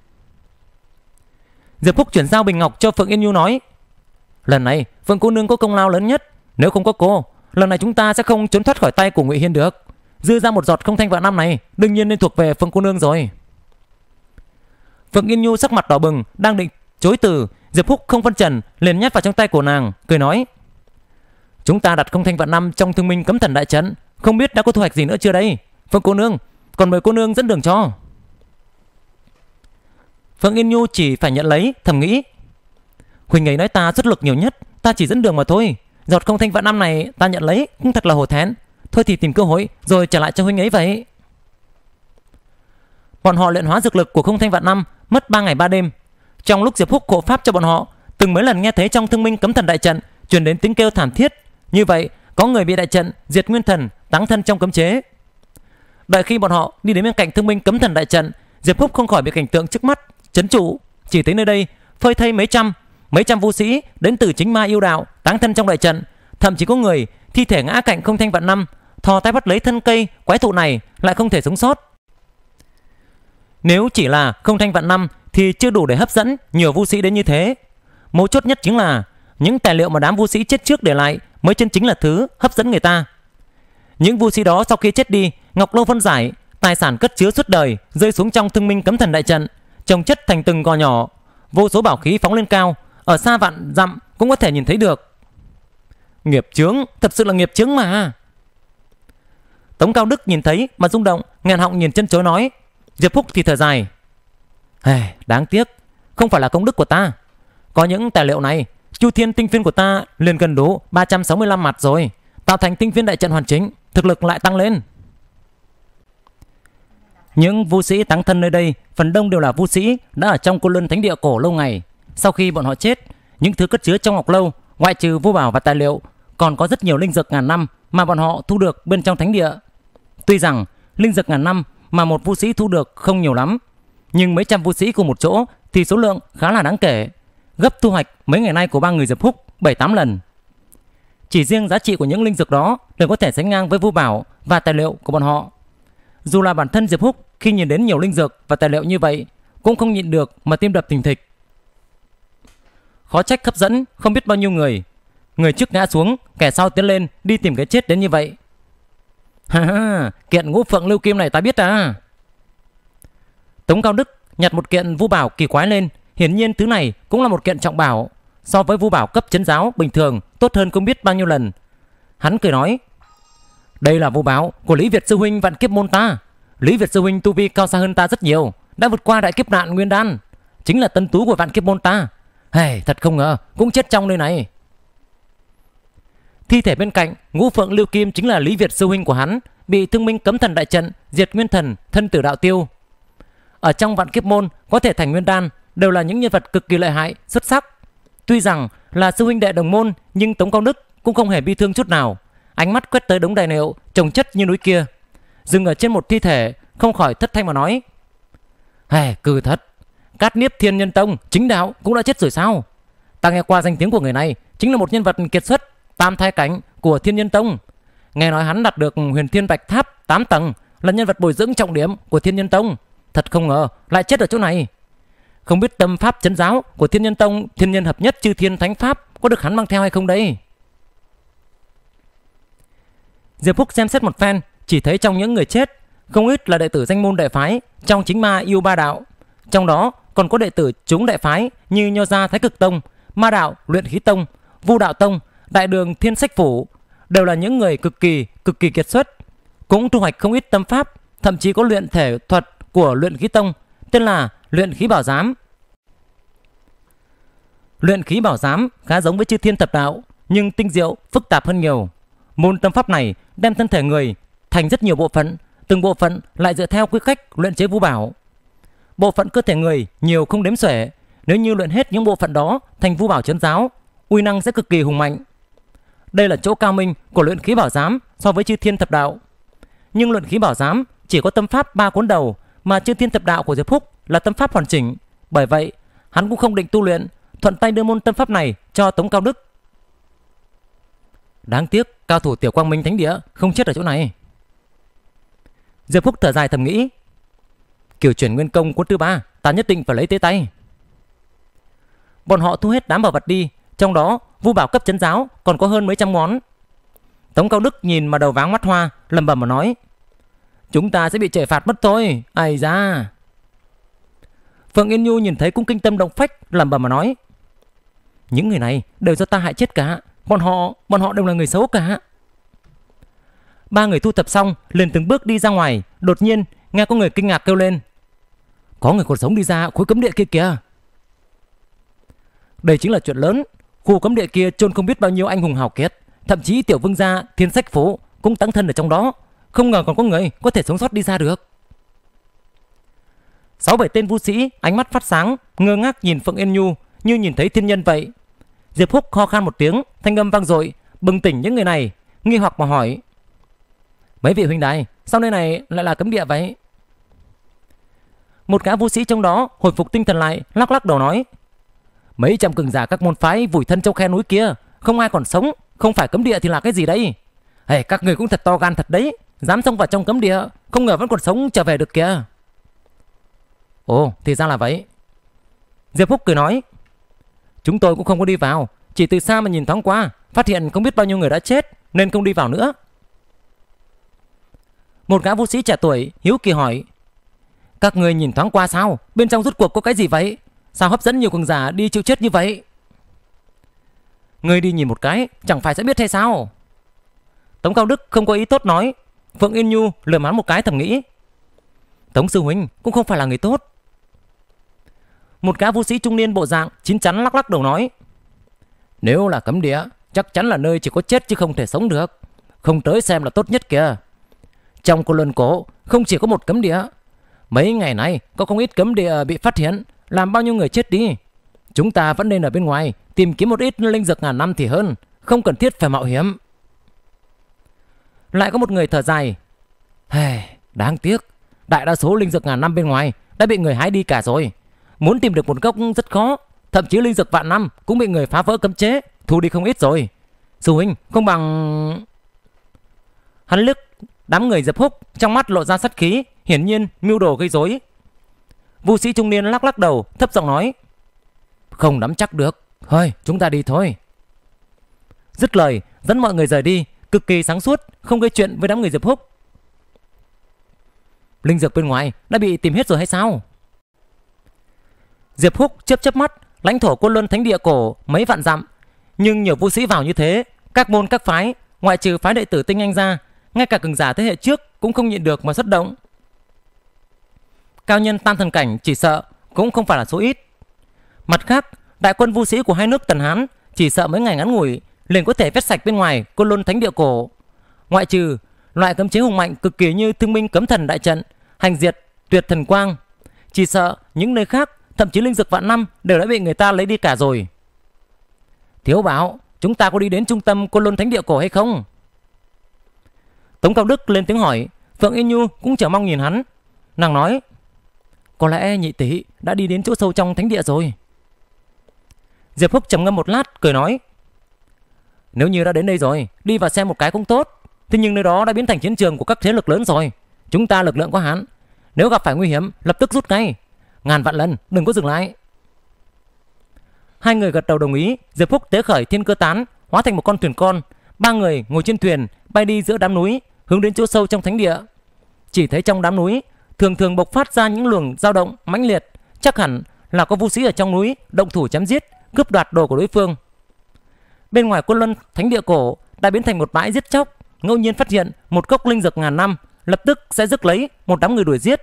Diệp Phúc chuyển giao bình ngọc cho Phượng Yên Nhu nói: "Lần này, Phượng cô nương có công lao lớn nhất, nếu không có cô, lần này chúng ta sẽ không trốn thoát khỏi tay của Ngụy Hiên được. Dư ra một giọt không thanh vạn năm này, đương nhiên nên thuộc về Phượng cô nương rồi." Phượng Yên Nhu sắc mặt đỏ bừng, đang định Chối từ, Diệp Húc không phân trần, liền nhét vào trong tay của nàng, cười nói: "Chúng ta đặt không thanh vạn năm trong thương minh cấm thần đại trận, không biết đã có thu hoạch gì nữa chưa đây? Phương cô nương, còn mời cô nương dẫn đường cho." phượng Yên Nhu chỉ phải nhận lấy, thầm nghĩ: "Huỳnh ấy nói ta xuất lực nhiều nhất, ta chỉ dẫn đường mà thôi, giọt không thanh vạn năm này ta nhận lấy cũng thật là hổ thẹn, thôi thì tìm cơ hội rồi trả lại cho huynh ấy vậy." Bọn họ luyện hóa dược lực của không thanh vạn năm mất 3 ngày 3 đêm trong lúc Diệp Húc hộ pháp cho bọn họ, từng mấy lần nghe thấy trong thương minh cấm thần đại trận truyền đến tiếng kêu thảm thiết. Như vậy, có người bị đại trận diệt nguyên thần, táng thân trong cấm chế. Đợi khi bọn họ đi đến bên cạnh thương minh cấm thần đại trận, Diệp Húc không khỏi bị cảnh tượng trước mắt chấn trụ. Chỉ thấy nơi đây phơi thay mấy trăm, mấy trăm vũ sĩ đến từ chính ma yêu đạo táng thân trong đại trận, thậm chí có người thi thể ngã cạnh không thanh vạn năm, thò tay bắt lấy thân cây quái thụ này lại không thể sống sót. Nếu chỉ là không thanh vạn năm thì chưa đủ để hấp dẫn nhiều vũ sĩ đến như thế. Mấu chốt nhất chính là những tài liệu mà đám vũ sĩ chết trước để lại mới chân chính là thứ hấp dẫn người ta. Những vũ sĩ đó sau khi chết đi, Ngọc Lô phân giải, tài sản cất chứa suốt đời rơi xuống trong thương minh cấm thần đại trận, trồng chất thành từng gò nhỏ, vô số bảo khí phóng lên cao, ở xa vạn dặm cũng có thể nhìn thấy được. Nghiệp chướng, thật sự là nghiệp chướng mà. Tống Cao Đức nhìn thấy mà rung động, ngàn họng nhìn chân chối nói. Diệp Phúc thì thở dài. Hey, đáng tiếc, không phải là công đức của ta. Có những tài liệu này, chu thiên tinh phiên của ta liền gần đủ 365 mặt rồi, tạo thành tinh phiên đại trận hoàn chính, thực lực lại tăng lên. Những vu sĩ táng thân nơi đây, phần đông đều là vu sĩ đã ở trong cô luân thánh địa cổ lâu ngày. Sau khi bọn họ chết, những thứ cất chứa trong ngọc lâu, ngoại trừ vô bảo và tài liệu, còn có rất nhiều linh dược ngàn năm mà bọn họ thu được bên trong thánh địa. Tuy rằng linh dược ngàn năm mà một vu sĩ thu được không nhiều lắm, nhưng mấy trăm vũ sĩ cùng một chỗ thì số lượng khá là đáng kể, gấp thu hoạch mấy ngày nay của ba người Diệp Húc 7-8 lần. Chỉ riêng giá trị của những linh dược đó đều có thể sánh ngang với vũ bảo và tài liệu của bọn họ. Dù là bản thân Diệp Húc khi nhìn đến nhiều linh dược và tài liệu như vậy cũng không nhịn được mà tim đập thình thịch. Khó trách hấp dẫn không biết bao nhiêu người. Người trước ngã xuống, kẻ sau tiến lên đi tìm cái chết đến như vậy. Ha ha, kiện ngũ phượng lưu kim này ta biết à. Tống Cao Đức nhặt một kiện vu bảo kỳ quái lên, hiển nhiên thứ này cũng là một kiện trọng bảo, so với vu bảo cấp chấn giáo bình thường tốt hơn không biết bao nhiêu lần. Hắn cười nói: "Đây là vu bảo của Lý Việt sư huynh vạn kiếp môn ta. Lý Việt sư huynh tu vi cao xa hơn ta rất nhiều, đã vượt qua đại kiếp nạn nguyên đan, chính là tân tú của vạn kiếp môn ta. Hề, hey, thật không ngờ cũng chết trong nơi này." Thi thể bên cạnh, Ngũ Phượng Lưu Kim chính là Lý Việt sư huynh của hắn, bị Thương Minh Cấm Thần đại trận diệt nguyên thần, thân tử đạo tiêu, ở trong vạn kiếp môn có thể thành nguyên đan đều là những nhân vật cực kỳ lợi hại, xuất sắc. Tuy rằng là sư huynh đệ đồng môn nhưng Tống Cao Đức cũng không hề bi thương chút nào. Ánh mắt quét tới đống đại liệu trồng chất như núi kia. Dừng ở trên một thi thể không khỏi thất thanh mà nói. Hề cừ thật, Cát Niếp Thiên Nhân Tông chính đạo cũng đã chết rồi sao? Ta nghe qua danh tiếng của người này chính là một nhân vật kiệt xuất tam thai cảnh của Thiên Nhân Tông. Nghe nói hắn đạt được huyền thiên bạch tháp 8 tầng là nhân vật bồi dưỡng trọng điểm của Thiên Nhân Tông. Thật không ngờ, lại chết ở chỗ này. Không biết tâm pháp chấn giáo của thiên nhân tông, thiên nhân hợp nhất chư thiên thánh pháp có được hắn mang theo hay không đấy. Diệp Phúc xem xét một phen, chỉ thấy trong những người chết, không ít là đệ tử danh môn đại phái trong chính ma yêu ba đạo. Trong đó còn có đệ tử chúng đại phái như Nho Gia Thái Cực Tông, Ma Đạo, Luyện Khí Tông, Vu Đạo Tông, Đại Đường Thiên Sách Phủ, đều là những người cực kỳ, cực kỳ kiệt xuất. Cũng thu hoạch không ít tâm pháp, thậm chí có luyện thể thuật của luyện khí tông tên là luyện khí bảo giám. Luyện khí bảo giám khá giống với chư thiên thập đạo nhưng tinh diệu, phức tạp hơn nhiều. Môn tâm pháp này đem thân thể người thành rất nhiều bộ phận, từng bộ phận lại dựa theo quy cách luyện chế vũ bảo. Bộ phận cơ thể người nhiều không đếm xuể, nếu như luyện hết những bộ phận đó thành vũ bảo chấn giáo, uy năng sẽ cực kỳ hùng mạnh. Đây là chỗ cao minh của luyện khí bảo giám so với chư thiên thập đạo. Nhưng luyện khí bảo giám chỉ có tâm pháp ba cuốn đầu mà chư thiên tập đạo của Diệp Phúc là tâm pháp hoàn chỉnh. Bởi vậy, hắn cũng không định tu luyện, thuận tay đưa môn tâm pháp này cho Tống Cao Đức. Đáng tiếc, cao thủ Tiểu Quang Minh Thánh Địa không chết ở chỗ này. Diệp Phúc thở dài thầm nghĩ. Kiểu chuyển nguyên công quân thứ ba, ta nhất định phải lấy tới tay. Bọn họ thu hết đám bảo vật đi, trong đó vu bảo cấp chấn giáo còn có hơn mấy trăm món. Tống Cao Đức nhìn mà đầu váng mắt hoa, lầm bầm mà nói. Chúng ta sẽ bị trời phạt mất thôi. Ây da. Phương Yên Nhu nhìn thấy cũng kinh tâm động phách, làm bẩm mà nói. Những người này đều do ta hại chết cả. Bọn họ, bọn họ đều là người xấu cả. Ba người thu thập xong, liền từng bước đi ra ngoài. Đột nhiên, nghe có người kinh ngạc kêu lên. Có người còn sống đi ra khối cấm địa kia kìa. Đây chính là chuyện lớn. Khu cấm địa kia chôn không biết bao nhiêu anh hùng hào kiệt. Thậm chí tiểu vương gia, thiên sách phố cũng tăng thân ở trong đó. Không ngờ còn có người có thể sống sót đi ra được Sáu bảy tên vũ sĩ ánh mắt phát sáng Ngơ ngác nhìn Phượng Yên Nhu như nhìn thấy thiên nhân vậy Diệp Húc kho khan một tiếng Thanh âm vang dội Bừng tỉnh những người này Nghi hoặc mà hỏi Mấy vị huynh đài sau nơi này lại là cấm địa vậy Một gã vũ sĩ trong đó Hồi phục tinh thần lại Lắc lắc đầu nói Mấy trăm cường giả các môn phái Vùi thân trong khe núi kia Không ai còn sống Không phải cấm địa thì là cái gì đây hey, Các người cũng thật to gan thật đấy Dám xông vào trong cấm địa Không ngờ vẫn còn sống trở về được kìa Ồ thì ra là vậy Diệp Phúc cười nói Chúng tôi cũng không có đi vào Chỉ từ xa mà nhìn thoáng qua Phát hiện không biết bao nhiêu người đã chết Nên không đi vào nữa Một gã vũ sĩ trẻ tuổi hiếu kỳ hỏi Các người nhìn thoáng qua sao Bên trong rút cuộc có cái gì vậy Sao hấp dẫn nhiều quần giả đi chịu chết như vậy Ngươi đi nhìn một cái Chẳng phải sẽ biết hay sao Tống Cao Đức không có ý tốt nói Phượng Yên Nhu lườm hắn một cái thầm nghĩ. Tống sư huynh cũng không phải là người tốt. Một gã vũ sĩ trung niên bộ dạng chín chắn lắc lắc đầu nói. Nếu là cấm địa, chắc chắn là nơi chỉ có chết chứ không thể sống được. Không tới xem là tốt nhất kìa. Trong cô luân cổ không chỉ có một cấm địa. Mấy ngày nay có không ít cấm địa bị phát hiện, làm bao nhiêu người chết đi. Chúng ta vẫn nên ở bên ngoài, tìm kiếm một ít linh dược ngàn năm thì hơn, không cần thiết phải mạo hiểm lại có một người thở dài. Hey, đáng tiếc, đại đa số linh dược ngàn năm bên ngoài đã bị người hái đi cả rồi. Muốn tìm được một gốc rất khó, thậm chí linh dược vạn năm cũng bị người phá vỡ cấm chế, thu đi không ít rồi. Sư huynh, không bằng... Hắn liếc đám người dập húc, trong mắt lộ ra sát khí, hiển nhiên mưu đồ gây rối. Vũ sĩ trung niên lắc lắc đầu, thấp giọng nói. Không nắm chắc được, hơi chúng ta đi thôi. Dứt lời, dẫn mọi người rời đi, cực kỳ sáng suốt, không gây chuyện với đám người Diệp Húc. Linh dược bên ngoài đã bị tìm hết rồi hay sao? Diệp Húc chớp chớp mắt, lãnh thổ quân luân thánh địa cổ mấy vạn dặm, nhưng nhiều vũ sĩ vào như thế, các môn các phái, ngoại trừ phái đệ tử tinh anh ra, ngay cả cường giả thế hệ trước cũng không nhịn được mà xuất động. Cao nhân tam thần cảnh chỉ sợ cũng không phải là số ít. Mặt khác, đại quân vũ sĩ của hai nước Tần Hán chỉ sợ mấy ngày ngắn ngủi liền có thể vét sạch bên ngoài côn lôn thánh địa cổ. Ngoại trừ loại cấm chế hùng mạnh cực kỳ như thương minh cấm thần đại trận, hành diệt, tuyệt thần quang. Chỉ sợ những nơi khác, thậm chí linh dược vạn năm đều đã bị người ta lấy đi cả rồi. Thiếu báo, chúng ta có đi đến trung tâm côn lôn thánh địa cổ hay không? Tống Cao Đức lên tiếng hỏi, Phượng Yên Nhu cũng chờ mong nhìn hắn. Nàng nói, có lẽ nhị tỷ đã đi đến chỗ sâu trong thánh địa rồi. Diệp Húc trầm ngâm một lát, cười nói, nếu như đã đến đây rồi, đi và xem một cái cũng tốt. Thế nhưng nơi đó đã biến thành chiến trường của các thế lực lớn rồi. Chúng ta lực lượng có hạn. Nếu gặp phải nguy hiểm, lập tức rút ngay. Ngàn vạn lần, đừng có dừng lại. Hai người gật đầu đồng ý, Diệp Phúc tế khởi thiên cơ tán, hóa thành một con thuyền con. Ba người ngồi trên thuyền, bay đi giữa đám núi, hướng đến chỗ sâu trong thánh địa. Chỉ thấy trong đám núi, thường thường bộc phát ra những luồng dao động mãnh liệt, chắc hẳn là có vũ sĩ ở trong núi động thủ chém giết, cướp đoạt đồ của đối phương. Bên ngoài Quân Luân Thánh địa cổ đã biến thành một bãi giết chóc, ngẫu nhiên phát hiện một cốc linh dược ngàn năm, lập tức sẽ rước lấy một đám người đuổi giết.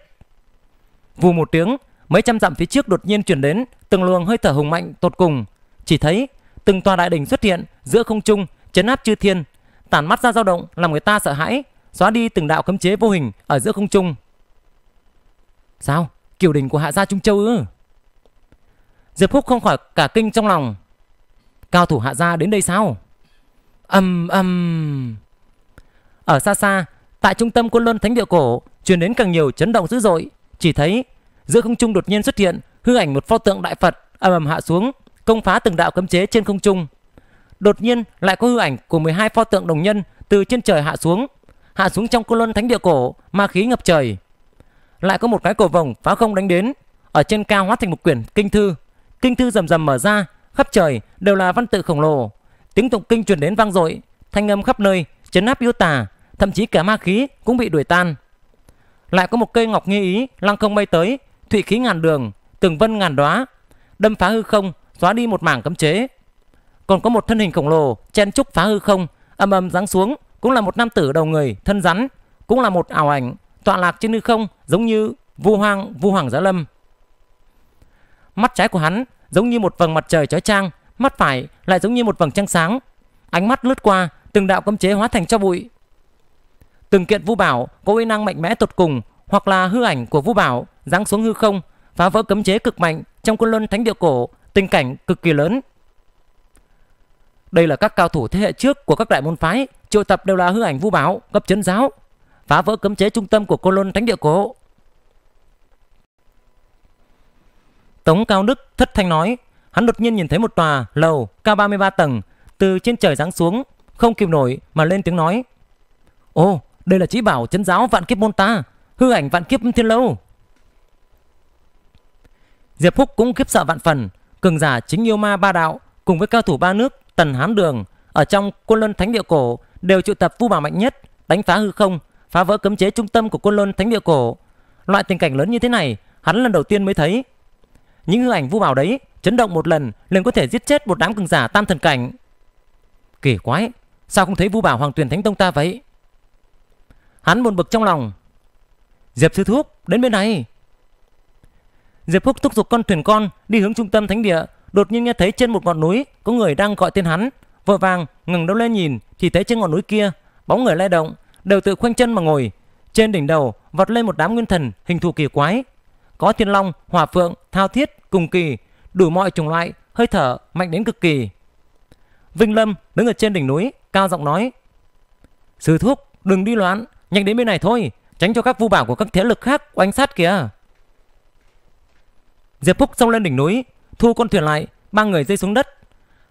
Vù một tiếng, mấy trăm dặm phía trước đột nhiên chuyển đến từng luồng hơi thở hùng mạnh tột cùng, chỉ thấy từng tòa đại đỉnh xuất hiện giữa không trung, chấn áp chư thiên, tản mắt ra dao động làm người ta sợ hãi, xóa đi từng đạo cấm chế vô hình ở giữa không trung. Sao? Kiều đỉnh của hạ gia Trung Châu ư? Diệp Phúc không khỏi cả kinh trong lòng. Cao thủ hạ gia đến đây sao? ầm ầm Ở xa xa, tại trung tâm quân luân thánh địa cổ, truyền đến càng nhiều chấn động dữ dội. Chỉ thấy, giữa không trung đột nhiên xuất hiện hư ảnh một pho tượng đại Phật âm ầm hạ xuống, công phá từng đạo cấm chế trên không trung. Đột nhiên lại có hư ảnh của 12 pho tượng đồng nhân từ trên trời hạ xuống, hạ xuống trong côn luân thánh địa cổ, ma khí ngập trời. Lại có một cái cổ vòng phá không đánh đến, ở trên cao hóa thành một quyển kinh thư, kinh thư rầm rầm mở ra, khắp trời đều là văn tự khổng lồ. Tiếng tụng kinh truyền đến vang dội, thanh âm khắp nơi, chấn áp yêu tà, thậm chí cả ma khí cũng bị đuổi tan. Lại có một cây ngọc nghi ý lăng không bay tới, thụy khí ngàn đường, từng vân ngàn đóa, đâm phá hư không, xóa đi một mảng cấm chế. Còn có một thân hình khổng lồ chen trúc phá hư không, âm âm giáng xuống, cũng là một nam tử đầu người, thân rắn, cũng là một ảo ảnh, tọa lạc trên hư không giống như vu hoang vu hoàng giá lâm. Mắt trái của hắn giống như một vầng mặt trời chói chang, mắt phải lại giống như một vầng trăng sáng. Ánh mắt lướt qua, từng đạo cấm chế hóa thành cho bụi. Từng kiện vũ bảo có uy năng mạnh mẽ tột cùng, hoặc là hư ảnh của vũ bảo giáng xuống hư không, phá vỡ cấm chế cực mạnh trong quân luân thánh địa cổ, tình cảnh cực kỳ lớn. Đây là các cao thủ thế hệ trước của các đại môn phái, triệu tập đều là hư ảnh vũ bảo, cấp chấn giáo, phá vỡ cấm chế trung tâm của côn luân thánh địa cổ. Tống Cao Đức thất thanh nói, hắn đột nhiên nhìn thấy một tòa lầu cao 33 tầng từ trên trời giáng xuống, không kịp nổi mà lên tiếng nói. Ô, đây là trí bảo chân giáo vạn kiếp môn ta, hư ảnh vạn kiếp thiên lâu. Diệp Phúc cũng kiếp sợ vạn phần, cường giả chính yêu ma ba đạo cùng với cao thủ ba nước Tần Hán Đường ở trong quân Luân Thánh Địa Cổ đều triệu tập vu bảo mạnh nhất, đánh phá hư không, phá vỡ cấm chế trung tâm của quân Luân Thánh Địa Cổ. Loại tình cảnh lớn như thế này, hắn lần đầu tiên mới thấy, những hình ảnh vu bảo đấy chấn động một lần liền có thể giết chết một đám cường giả tam thần cảnh. Kỳ quái, sao không thấy vu bảo hoàng tuyển thánh tông ta vậy? Hắn buồn bực trong lòng. Diệp sư thúc, đến bên này. Diệp Phúc thúc giục con thuyền con đi hướng trung tâm thánh địa, đột nhiên nghe thấy trên một ngọn núi có người đang gọi tên hắn, vội vàng ngừng đầu lên nhìn thì thấy trên ngọn núi kia bóng người lay động, đều tự khoanh chân mà ngồi, trên đỉnh đầu vọt lên một đám nguyên thần hình thù kỳ quái, có thiên long, hỏa phượng, thao thiết, cùng kỳ, đủ mọi chủng loại, hơi thở mạnh đến cực kỳ. Vinh Lâm đứng ở trên đỉnh núi, cao giọng nói: "Sư thúc, đừng đi loạn, nhanh đến bên này thôi, tránh cho các vu bảo của các thế lực khác oanh sát kìa." Diệp Phúc xông lên đỉnh núi, thu con thuyền lại, ba người rơi xuống đất.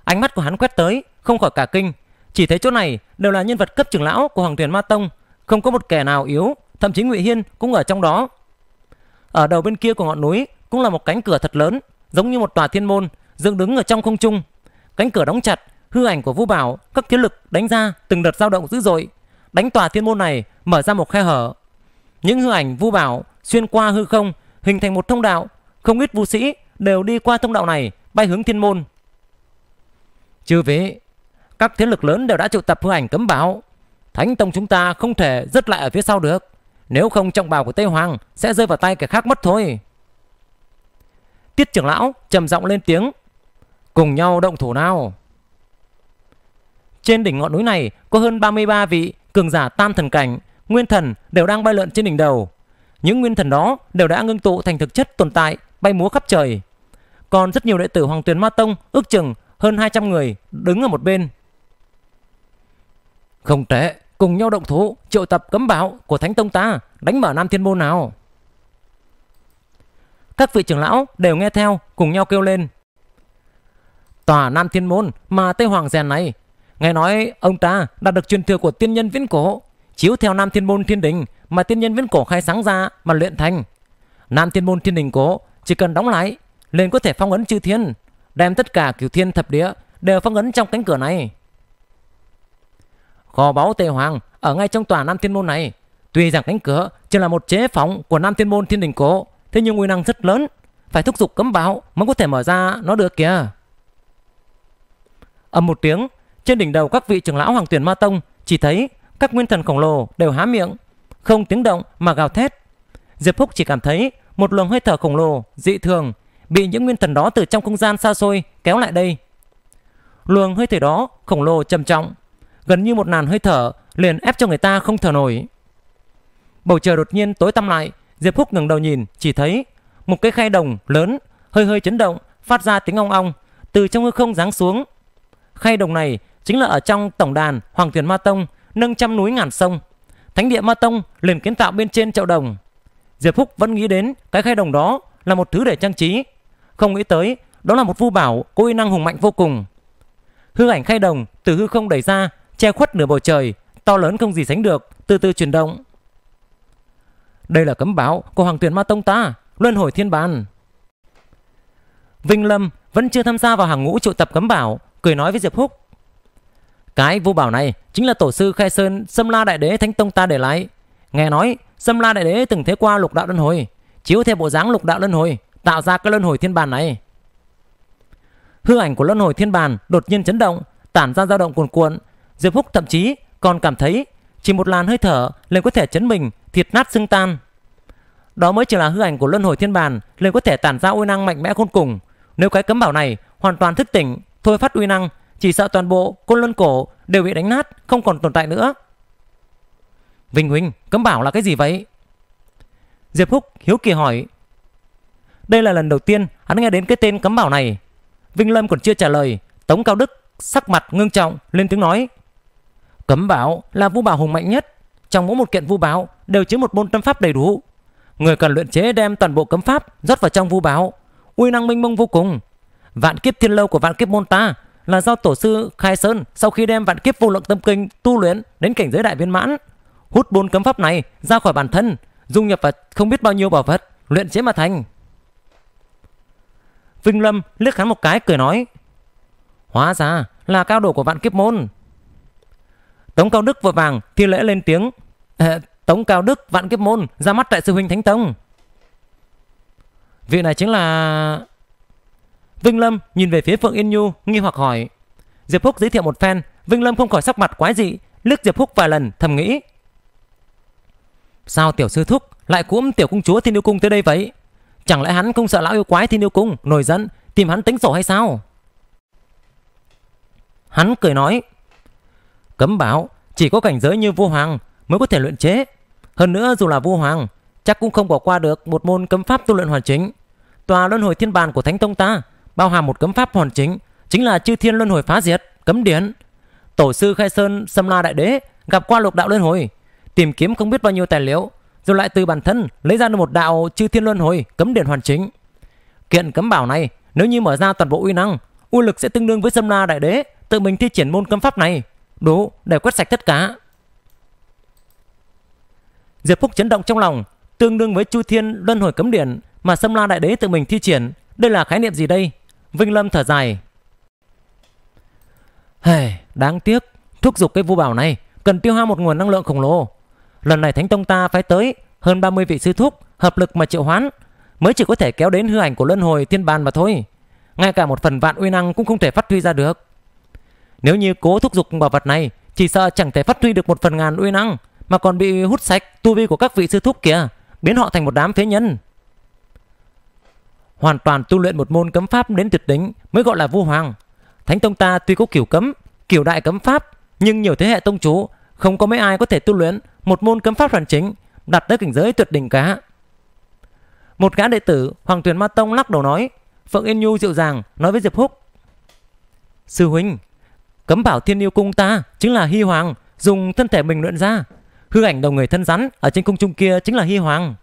Ánh mắt của hắn quét tới, không khỏi cả kinh, chỉ thấy chỗ này đều là nhân vật cấp trưởng lão của Hoàng Thuyền Ma Tông, không có một kẻ nào yếu, thậm chí Ngụy Hiên cũng ở trong đó. Ở đầu bên kia của ngọn núi cũng là một cánh cửa thật lớn, giống như một tòa thiên môn, dựng đứng ở trong không trung. Cánh cửa đóng chặt, hư ảnh của Vũ Bảo, các thế lực đánh ra từng đợt dao động dữ dội, đánh tòa thiên môn này mở ra một khe hở. Những hư ảnh Vũ Bảo xuyên qua hư không, hình thành một thông đạo, không ít vũ sĩ đều đi qua thông đạo này, bay hướng thiên môn. Chư vị, các thế lực lớn đều đã triệu tập hư ảnh cấm bảo Thánh Tông chúng ta không thể rớt lại ở phía sau được. Nếu không trọng bảo của Tây Hoàng sẽ rơi vào tay kẻ khác mất thôi. Tiết trưởng lão trầm giọng lên tiếng. Cùng nhau động thủ nào. Trên đỉnh ngọn núi này có hơn 33 vị cường giả tam thần cảnh, nguyên thần đều đang bay lượn trên đỉnh đầu. Những nguyên thần đó đều đã ngưng tụ thành thực chất tồn tại, bay múa khắp trời. Còn rất nhiều đệ tử Hoàng Tuyền Ma Tông ước chừng hơn 200 người đứng ở một bên. Không tệ, cùng nhau động thủ triệu tập cấm bảo của thánh tông ta đánh mở nam thiên môn nào các vị trưởng lão đều nghe theo cùng nhau kêu lên tòa nam thiên môn mà tây hoàng rèn này nghe nói ông ta đã được truyền thừa của tiên nhân viễn cổ chiếu theo nam thiên môn thiên đình mà tiên nhân viễn cổ khai sáng ra mà luyện thành nam thiên môn thiên đình cổ chỉ cần đóng lại liền có thể phong ấn chư thiên đem tất cả cửu thiên thập địa đều phong ấn trong cánh cửa này Kho báu Tề Hoàng ở ngay trong tòa Nam Thiên Môn này. Tuy rằng cánh cửa chỉ là một chế phóng của Nam Thiên Môn Thiên Đình cổ thế nhưng nguy năng rất lớn. Phải thúc giục cấm báo mới có thể mở ra nó được kìa. Âm một tiếng, trên đỉnh đầu các vị trưởng lão Hoàng Tuyển Ma Tông chỉ thấy các nguyên thần khổng lồ đều há miệng, không tiếng động mà gào thét. Diệp Phúc chỉ cảm thấy một luồng hơi thở khổng lồ dị thường bị những nguyên thần đó từ trong không gian xa xôi kéo lại đây. Luồng hơi thở đó khổng lồ trầm trọng, gần như một nàn hơi thở, liền ép cho người ta không thở nổi. Bầu trời đột nhiên tối tăm lại, Diệp Húc ngẩng đầu nhìn, chỉ thấy một cái khay đồng lớn, hơi hơi chấn động, phát ra tiếng ong ong, từ trong hư không giáng xuống. Khay đồng này chính là ở trong tổng đàn Hoàng thuyền Ma Tông, nâng trăm núi ngàn sông. Thánh địa Ma Tông liền kiến tạo bên trên chậu đồng. Diệp Húc vẫn nghĩ đến cái khay đồng đó là một thứ để trang trí, không nghĩ tới đó là một vu bảo có uy năng hùng mạnh vô cùng. Hư ảnh khay đồng từ hư không đẩy ra, che khuất nửa bầu trời, to lớn không gì sánh được, từ từ chuyển động. Đây là cấm báo của Hoàng Tuyển Ma Tông ta, Luân Hồi Thiên Bàn. Vinh Lâm vẫn chưa tham gia vào hàng ngũ triệu tập cấm bảo, cười nói với Diệp Húc. Cái vô bảo này chính là tổ sư Khai Sơn Sâm La Đại Đế Thánh Tông ta để lại. Nghe nói Sâm La Đại Đế từng thế qua lục đạo luân hồi, chiếu theo bộ dáng lục đạo luân hồi, tạo ra cái luân hồi thiên bàn này. Hư ảnh của luân hồi thiên bàn đột nhiên chấn động, tản ra dao động cuồn cuộn, Diệp Húc thậm chí còn cảm thấy chỉ một làn hơi thở liền có thể chấn mình thịt nát xương tan. Đó mới chỉ là hư ảnh của luân hồi thiên bàn liền có thể tản ra uy năng mạnh mẽ khôn cùng. Nếu cái cấm bảo này hoàn toàn thức tỉnh, thôi phát uy năng, chỉ sợ toàn bộ côn luân cổ đều bị đánh nát, không còn tồn tại nữa. Vinh huynh, cấm bảo là cái gì vậy? Diệp Húc hiếu kỳ hỏi. Đây là lần đầu tiên hắn nghe đến cái tên cấm bảo này. Vinh Lâm còn chưa trả lời, Tống Cao Đức sắc mặt ngưng trọng lên tiếng nói. Cấm bảo là vũ bảo hùng mạnh nhất, trong mỗi một kiện vũ báo đều chứa một môn tâm pháp đầy đủ. Người cần luyện chế đem toàn bộ cấm pháp rót vào trong vũ báo, uy năng minh mông vô cùng. Vạn kiếp thiên lâu của vạn kiếp môn ta là do tổ sư Khai Sơn sau khi đem vạn kiếp vô lượng tâm kinh tu luyện đến cảnh giới đại viên mãn, hút bốn cấm pháp này ra khỏi bản thân, dung nhập vào không biết bao nhiêu bảo vật, luyện chế mà thành. Vinh Lâm liếc hắn một cái cười nói: "Hóa ra là cao độ của vạn kiếp môn." Tống Cao Đức vội vàng thi lễ lên tiếng. À, Tống Cao Đức vạn kiếp môn ra mắt tại sư huynh Thánh Tông. Vị này chính là... Vinh Lâm nhìn về phía Phượng Yên Nhu nghi hoặc hỏi. Diệp Húc giới thiệu một phen. Vinh Lâm không khỏi sắc mặt quái dị. Lướt Diệp Húc vài lần thầm nghĩ. Sao tiểu sư thúc lại cuỗm tiểu công chúa thiên yêu cung tới đây vậy? Chẳng lẽ hắn không sợ lão yêu quái thiên yêu cung nổi giận tìm hắn tính sổ hay sao? Hắn cười nói Cấm bảo chỉ có cảnh giới như vua hoàng mới có thể luyện chế. Hơn nữa dù là vua hoàng, chắc cũng không bỏ qua được một môn cấm pháp tu luyện hoàn chính. Tòa luân hồi thiên bàn của Thánh Tông ta bao hàm một cấm pháp hoàn chính, chính là chư thiên luân hồi phá diệt, cấm điển. Tổ sư Khai Sơn Sâm La Đại Đế gặp qua lục đạo luân hồi, tìm kiếm không biết bao nhiêu tài liệu, rồi lại từ bản thân lấy ra được một đạo chư thiên luân hồi cấm điển hoàn chính. Kiện cấm bảo này nếu như mở ra toàn bộ uy năng, uy lực sẽ tương đương với Sâm La Đại Đế tự mình thi triển môn cấm pháp này. Đủ, để quét sạch tất cả. Diệp Phúc chấn động trong lòng, tương đương với Chu Thiên luân hồi cấm điện mà Sâm La Đại Đế tự mình thi triển. Đây là khái niệm gì đây? Vinh Lâm thở dài. Hey, đáng tiếc, thúc giục cái vũ bảo này cần tiêu hao một nguồn năng lượng khổng lồ. Lần này Thánh Tông ta phải tới hơn 30 vị sư thúc hợp lực mà triệu hoán mới chỉ có thể kéo đến hư ảnh của luân hồi thiên bàn mà thôi. Ngay cả một phần vạn uy năng cũng không thể phát huy ra được. Nếu như cố thúc giục bảo vật này, chỉ sợ chẳng thể phát huy được một phần ngàn uy năng, mà còn bị hút sạch tu vi của các vị sư thúc kìa, biến họ thành một đám phế nhân. Hoàn toàn tu luyện một môn cấm pháp đến tuyệt đỉnh mới gọi là vua hoàng. Thánh tông ta tuy có kiểu cấm, kiểu đại cấm pháp, nhưng nhiều thế hệ tông chủ không có mấy ai có thể tu luyện một môn cấm pháp hoàn chính đặt tới cảnh giới tuyệt đỉnh cả. Một gã đệ tử Hoàng Tuyền Ma Tông lắc đầu nói, Phượng Yên Nhu dịu dàng nói với Diệp Húc: "Sư huynh, Cấm bảo thiên yêu cung ta chính là Hy Hoàng dùng thân thể mình luyện ra. Hư ảnh đầu người thân rắn ở trên cung trung kia chính là Hy Hoàng.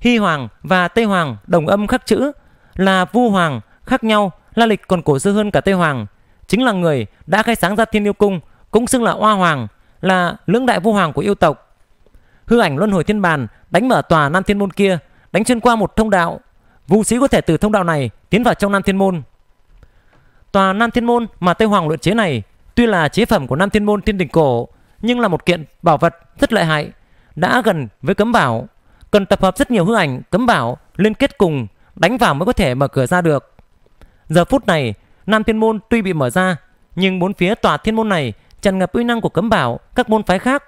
Hy Hoàng và Tây Hoàng đồng âm khắc chữ là Vu Hoàng khác nhau, La Lịch còn cổ xưa hơn cả Tây Hoàng, chính là người đã khai sáng ra Thiên Yêu Cung, cũng xưng là Oa Hoàng, là lưỡng đại Vu Hoàng của yêu tộc. Hư ảnh luân hồi thiên bàn đánh mở tòa Nam Thiên môn kia, đánh xuyên qua một thông đạo. Vu sĩ có thể từ thông đạo này tiến vào trong Nam Thiên môn. Tòa Nam Thiên Môn mà Tây Hoàng luyện chế này tuy là chế phẩm của Nam Thiên Môn Thiên Đình Cổ nhưng là một kiện bảo vật rất lợi hại, đã gần với cấm bảo. Cần tập hợp rất nhiều hư ảnh cấm bảo liên kết cùng đánh vào mới có thể mở cửa ra được. Giờ phút này, Nam Thiên Môn tuy bị mở ra nhưng bốn phía tòa thiên môn này tràn ngập uy năng của cấm bảo các môn phái khác.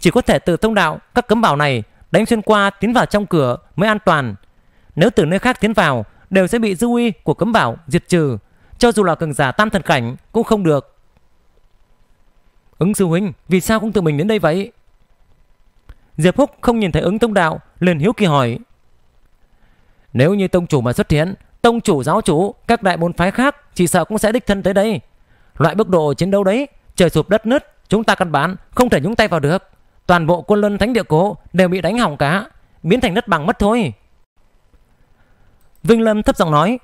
Chỉ có thể từ thông đạo các cấm bảo này đánh xuyên qua tiến vào trong cửa mới an toàn. Nếu từ nơi khác tiến vào đều sẽ bị dư uy của cấm bảo diệt trừ cho dù là cường giả tam thần cảnh cũng không được Ứng sư huynh Vì sao không tự mình đến đây vậy Diệp Húc không nhìn thấy ứng thông đạo liền hiếu kỳ hỏi Nếu như tông chủ mà xuất hiện Tông chủ giáo chủ Các đại môn phái khác Chỉ sợ cũng sẽ đích thân tới đây Loại bức độ chiến đấu đấy Trời sụp đất nứt Chúng ta căn bản không thể nhúng tay vào được Toàn bộ quân luân thánh địa cố Đều bị đánh hỏng cả Biến thành đất bằng mất thôi Vinh Lâm thấp giọng nói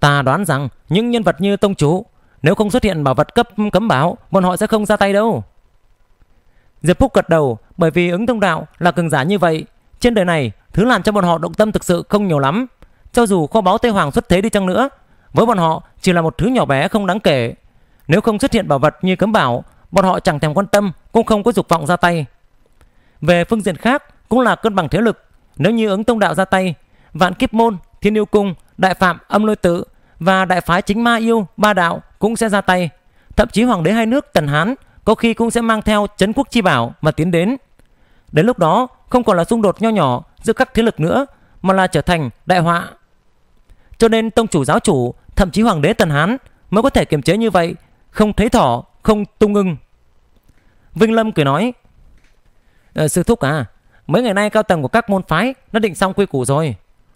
Ta đoán rằng những nhân vật như tông chủ Nếu không xuất hiện bảo vật cấp cấm bảo Bọn họ sẽ không ra tay đâu Diệp Phúc gật đầu Bởi vì ứng thông đạo là cường giả như vậy Trên đời này thứ làm cho bọn họ động tâm thực sự không nhiều lắm Cho dù kho báu Tây Hoàng xuất thế đi chăng nữa Với bọn họ chỉ là một thứ nhỏ bé không đáng kể Nếu không xuất hiện bảo vật như cấm bảo Bọn họ chẳng thèm quan tâm Cũng không có dục vọng ra tay Về phương diện khác cũng là cân bằng thế lực Nếu như ứng tông đạo ra tay Vạn kiếp môn, thiên yêu cung đại phạm âm lôi tự và đại phái chính ma yêu ba đạo cũng sẽ ra tay. Thậm chí hoàng đế hai nước Tần Hán có khi cũng sẽ mang theo chấn quốc chi bảo mà tiến đến. Đến lúc đó không còn là xung đột nho nhỏ giữa các thế lực nữa mà là trở thành đại họa. Cho nên tông chủ giáo chủ thậm chí hoàng đế Tần Hán mới có thể kiềm chế như vậy, không thấy thỏ, không tung ngưng. Vinh Lâm cười nói ờ, Sư Thúc à Mấy ngày nay cao tầng của các môn phái Đã định xong quy củ rồi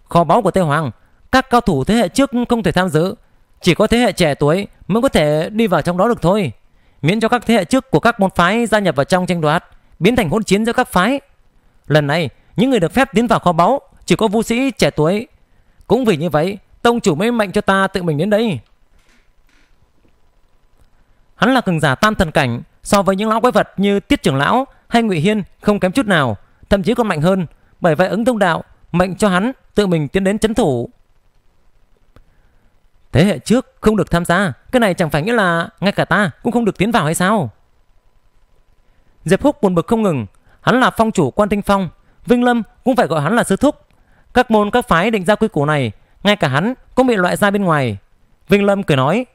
Kho báu của Tây Hoàng các cao thủ thế hệ trước không thể tham dự, chỉ có thế hệ trẻ tuổi mới có thể đi vào trong đó được thôi. Miễn cho các thế hệ trước của các môn phái gia nhập vào trong tranh đoạt, biến thành hỗn chiến giữa các phái. Lần này, những người được phép tiến vào kho báu chỉ có vũ sĩ trẻ tuổi. Cũng vì như vậy, tông chủ mới mệnh cho ta tự mình đến đây. Hắn là cường giả tam thần cảnh, so với những lão quái vật như Tiết trưởng lão hay Ngụy Hiên không kém chút nào, thậm chí còn mạnh hơn, bởi vậy ứng thông đạo mệnh cho hắn tự mình tiến đến chấn thủ. Thế hệ trước không được tham gia, cái này chẳng phải nghĩa là ngay cả ta cũng không được tiến vào hay sao? Diệp Húc buồn bực không ngừng, hắn là phong chủ quan tinh phong, Vinh Lâm cũng phải gọi hắn là sư thúc. Các môn các phái định ra quy củ này, ngay cả hắn cũng bị loại ra bên ngoài. Vinh Lâm cười nói,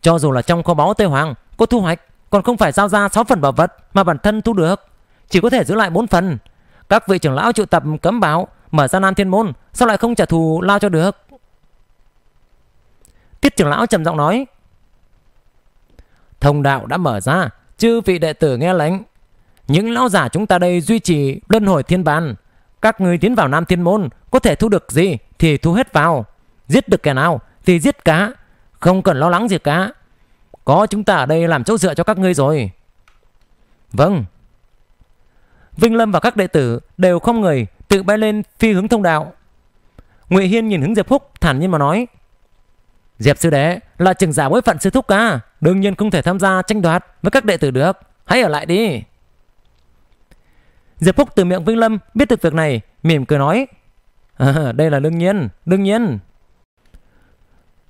cho dù là trong kho báu Tây Hoàng có thu hoạch, còn không phải giao ra 6 phần bảo vật mà bản thân thu được, chỉ có thể giữ lại 4 phần. Các vị trưởng lão triệu tập cấm báo mở ra Nam Thiên Môn, sao lại không trả thù lao cho được? Tiết trưởng lão trầm giọng nói. Thông đạo đã mở ra, chư vị đệ tử nghe lệnh. Những lão giả chúng ta đây duy trì luân hồi thiên bàn. Các người tiến vào Nam Thiên Môn có thể thu được gì thì thu hết vào. Giết được kẻ nào thì giết cá. Không cần lo lắng gì cả. Có chúng ta ở đây làm chỗ dựa cho các ngươi rồi. Vâng. Vinh Lâm và các đệ tử đều không người tự bay lên phi hướng thông đạo. Ngụy Hiên nhìn hướng Diệp Phúc thản nhiên mà nói. Diệp sư đệ là trưởng giả bối phận sư thúc ca, à? đương nhiên không thể tham gia tranh đoạt với các đệ tử được, hãy ở lại đi. Diệp Phúc từ miệng Vinh Lâm biết được việc này, mỉm cười nói: à, "Đây là đương nhiên, đương nhiên."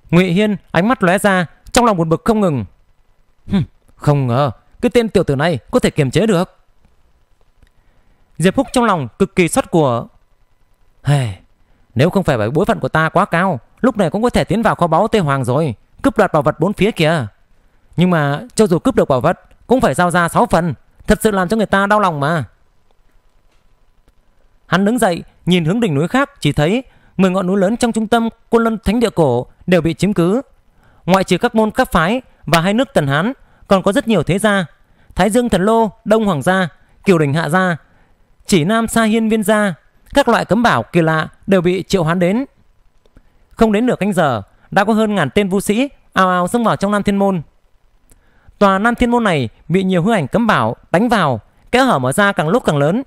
Ngụy Hiên ánh mắt lóe ra, trong lòng buồn bực không ngừng. không ngờ cái tên tiểu tử này có thể kiềm chế được. Diệp Phúc trong lòng cực kỳ xót của. Hey, nếu không phải bởi bối phận của ta quá cao Lúc này cũng có thể tiến vào kho báu Tê Hoàng rồi Cướp đoạt bảo vật bốn phía kìa Nhưng mà cho dù cướp được bảo vật Cũng phải giao ra 6 phần Thật sự làm cho người ta đau lòng mà Hắn đứng dậy Nhìn hướng đỉnh núi khác chỉ thấy 10 ngọn núi lớn trong trung tâm Côn lân Thánh Địa Cổ đều bị chiếm cứ Ngoại trừ các môn các phái và hai nước Tần Hán Còn có rất nhiều thế gia Thái Dương Thần Lô, Đông Hoàng Gia, Kiều Đình Hạ Gia Chỉ Nam Sa Hiên Viên Gia Các loại cấm bảo kỳ lạ đều bị triệu hoán đến không đến nửa canh giờ, đã có hơn ngàn tên vũ sĩ ào ào xông vào trong Nam Thiên Môn. Tòa Nam Thiên Môn này bị nhiều hư ảnh cấm bảo đánh vào, kẽ hở mở ra càng lúc càng lớn.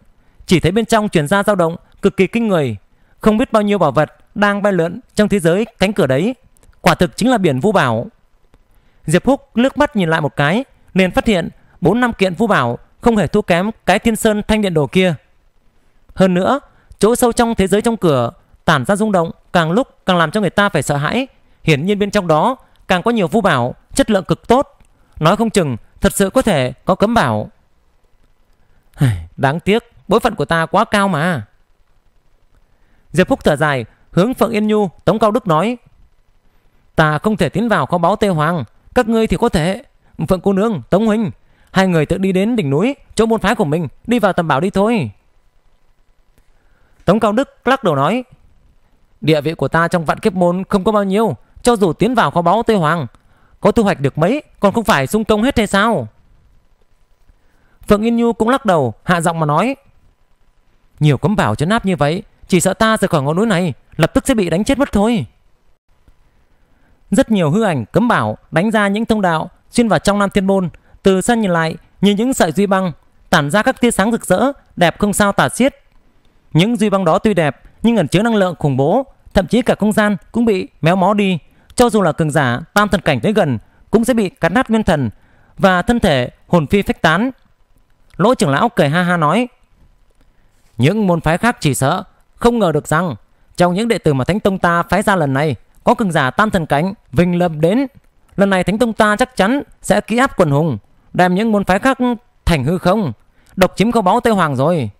Chỉ thấy bên trong truyền ra dao động cực kỳ kinh người, không biết bao nhiêu bảo vật đang bay lượn trong thế giới cánh cửa đấy. Quả thực chính là biển vũ bảo. Diệp Húc lướt mắt nhìn lại một cái, liền phát hiện bốn năm kiện vũ bảo không hề thua kém cái thiên sơn thanh điện đồ kia. Hơn nữa, chỗ sâu trong thế giới trong cửa tản ra rung động càng lúc càng làm cho người ta phải sợ hãi. Hiển nhiên bên trong đó càng có nhiều vũ bảo, chất lượng cực tốt. Nói không chừng thật sự có thể có cấm bảo. Đáng tiếc, bối phận của ta quá cao mà. Diệp Phúc thở dài, hướng Phượng Yên Nhu, Tống Cao Đức nói. Ta không thể tiến vào kho báu Tê Hoàng, các ngươi thì có thể. Phượng cô nương, Tống Huynh, hai người tự đi đến đỉnh núi, chỗ môn phái của mình, đi vào tầm bảo đi thôi. Tống Cao Đức lắc đầu nói. Địa vị của ta trong vạn kiếp môn không có bao nhiêu Cho dù tiến vào kho báu Tây Hoàng Có thu hoạch được mấy Còn không phải sung công hết hay sao Phượng Yên Nhu cũng lắc đầu Hạ giọng mà nói Nhiều cấm bảo chấn áp như vậy Chỉ sợ ta rời khỏi ngọn núi này Lập tức sẽ bị đánh chết mất thôi Rất nhiều hư ảnh cấm bảo Đánh ra những thông đạo Xuyên vào trong Nam Thiên Môn Từ xa nhìn lại Như những sợi duy băng Tản ra các tia sáng rực rỡ Đẹp không sao tả xiết Những duy băng đó tuy đẹp nhưng ẩn chứa năng lượng khủng bố thậm chí cả không gian cũng bị méo mó đi. Cho dù là cường giả tam thần cảnh tới gần cũng sẽ bị cắt nát nguyên thần và thân thể hồn phi phách tán. Lỗ trưởng lão cười ha ha nói Những môn phái khác chỉ sợ Không ngờ được rằng Trong những đệ tử mà Thánh Tông ta phái ra lần này Có cường giả tam thần cảnh Vinh Lâm đến Lần này Thánh Tông ta chắc chắn sẽ ký áp quần hùng Đem những môn phái khác thành hư không Độc chiếm kho báu Tây Hoàng rồi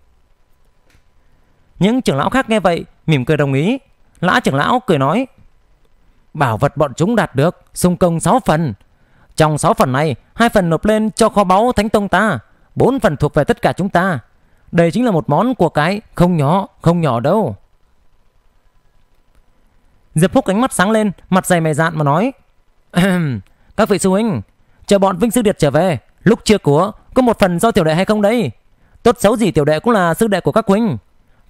Những trưởng lão khác nghe vậy Mỉm cười đồng ý Lã trưởng lão cười nói Bảo vật bọn chúng đạt được Xung công 6 phần Trong 6 phần này hai phần nộp lên cho kho báu Thánh Tông ta 4 phần thuộc về tất cả chúng ta Đây chính là một món của cái không nhỏ Không nhỏ đâu Diệp Phúc ánh mắt sáng lên Mặt dày mày dạn mà nói Các vị sư huynh Chờ bọn Vinh Sư Điệt trở về Lúc chưa của có một phần do tiểu đệ hay không đây Tốt xấu gì tiểu đệ cũng là sư đệ của các huynh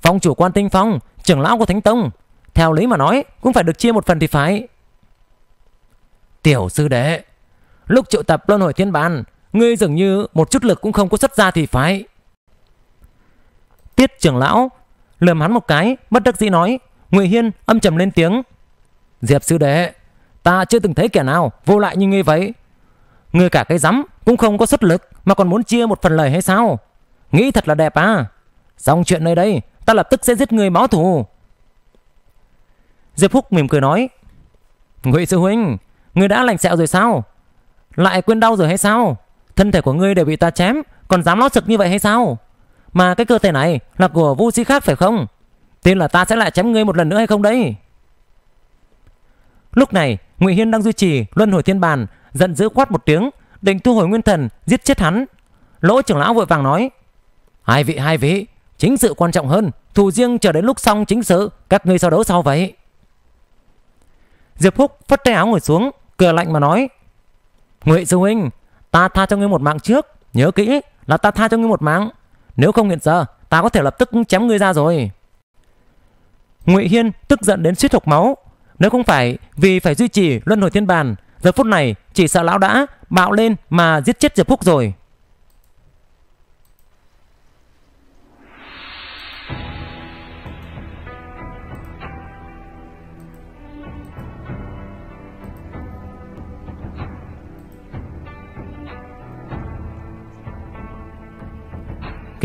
Phong chủ quan tinh phong Trưởng lão của Thánh Tông theo lý mà nói Cũng phải được chia một phần thì phải Tiểu sư đệ Lúc triệu tập luân hồi thiên bàn Ngươi dường như một chút lực cũng không có xuất ra thì phải Tiết trưởng lão Lườm hắn một cái Bất đắc dĩ nói Ngụy Hiên âm trầm lên tiếng Diệp sư đệ Ta chưa từng thấy kẻ nào vô lại như ngươi vậy Ngươi cả cái rắm cũng không có xuất lực Mà còn muốn chia một phần lời hay sao Nghĩ thật là đẹp à Xong chuyện nơi đây Ta lập tức sẽ giết người báo thù Diệp Phúc mỉm cười nói Ngụy Sư Huynh Ngươi đã lành sẹo rồi sao Lại quên đau rồi hay sao Thân thể của ngươi đều bị ta chém Còn dám lót sực như vậy hay sao Mà cái cơ thể này là của vu sĩ khác phải không Tin là ta sẽ lại chém ngươi một lần nữa hay không đấy Lúc này Ngụy Hiên đang duy trì luân hồi thiên bàn Giận dữ quát một tiếng Định thu hồi nguyên thần giết chết hắn Lỗ trưởng lão vội vàng nói Hai vị hai vị Chính sự quan trọng hơn Thủ riêng chờ đến lúc xong chính sự Các ngươi sau đấu sau vậy Diệp Húc phất tay áo ngồi xuống, cười lạnh mà nói. Ngụy Sư Huynh, ta tha cho ngươi một mạng trước, nhớ kỹ là ta tha cho ngươi một mạng. Nếu không hiện giờ, ta có thể lập tức chém ngươi ra rồi. Ngụy Hiên tức giận đến suýt hộc máu. Nếu không phải vì phải duy trì luân hồi thiên bàn, giờ phút này chỉ sợ lão đã bạo lên mà giết chết Diệp Húc rồi.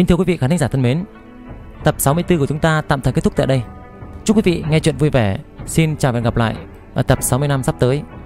Kính thưa quý vị khán thính giả thân mến, tập 64 của chúng ta tạm thời kết thúc tại đây. Chúc quý vị nghe chuyện vui vẻ. Xin chào và hẹn gặp lại ở tập 65 sắp tới.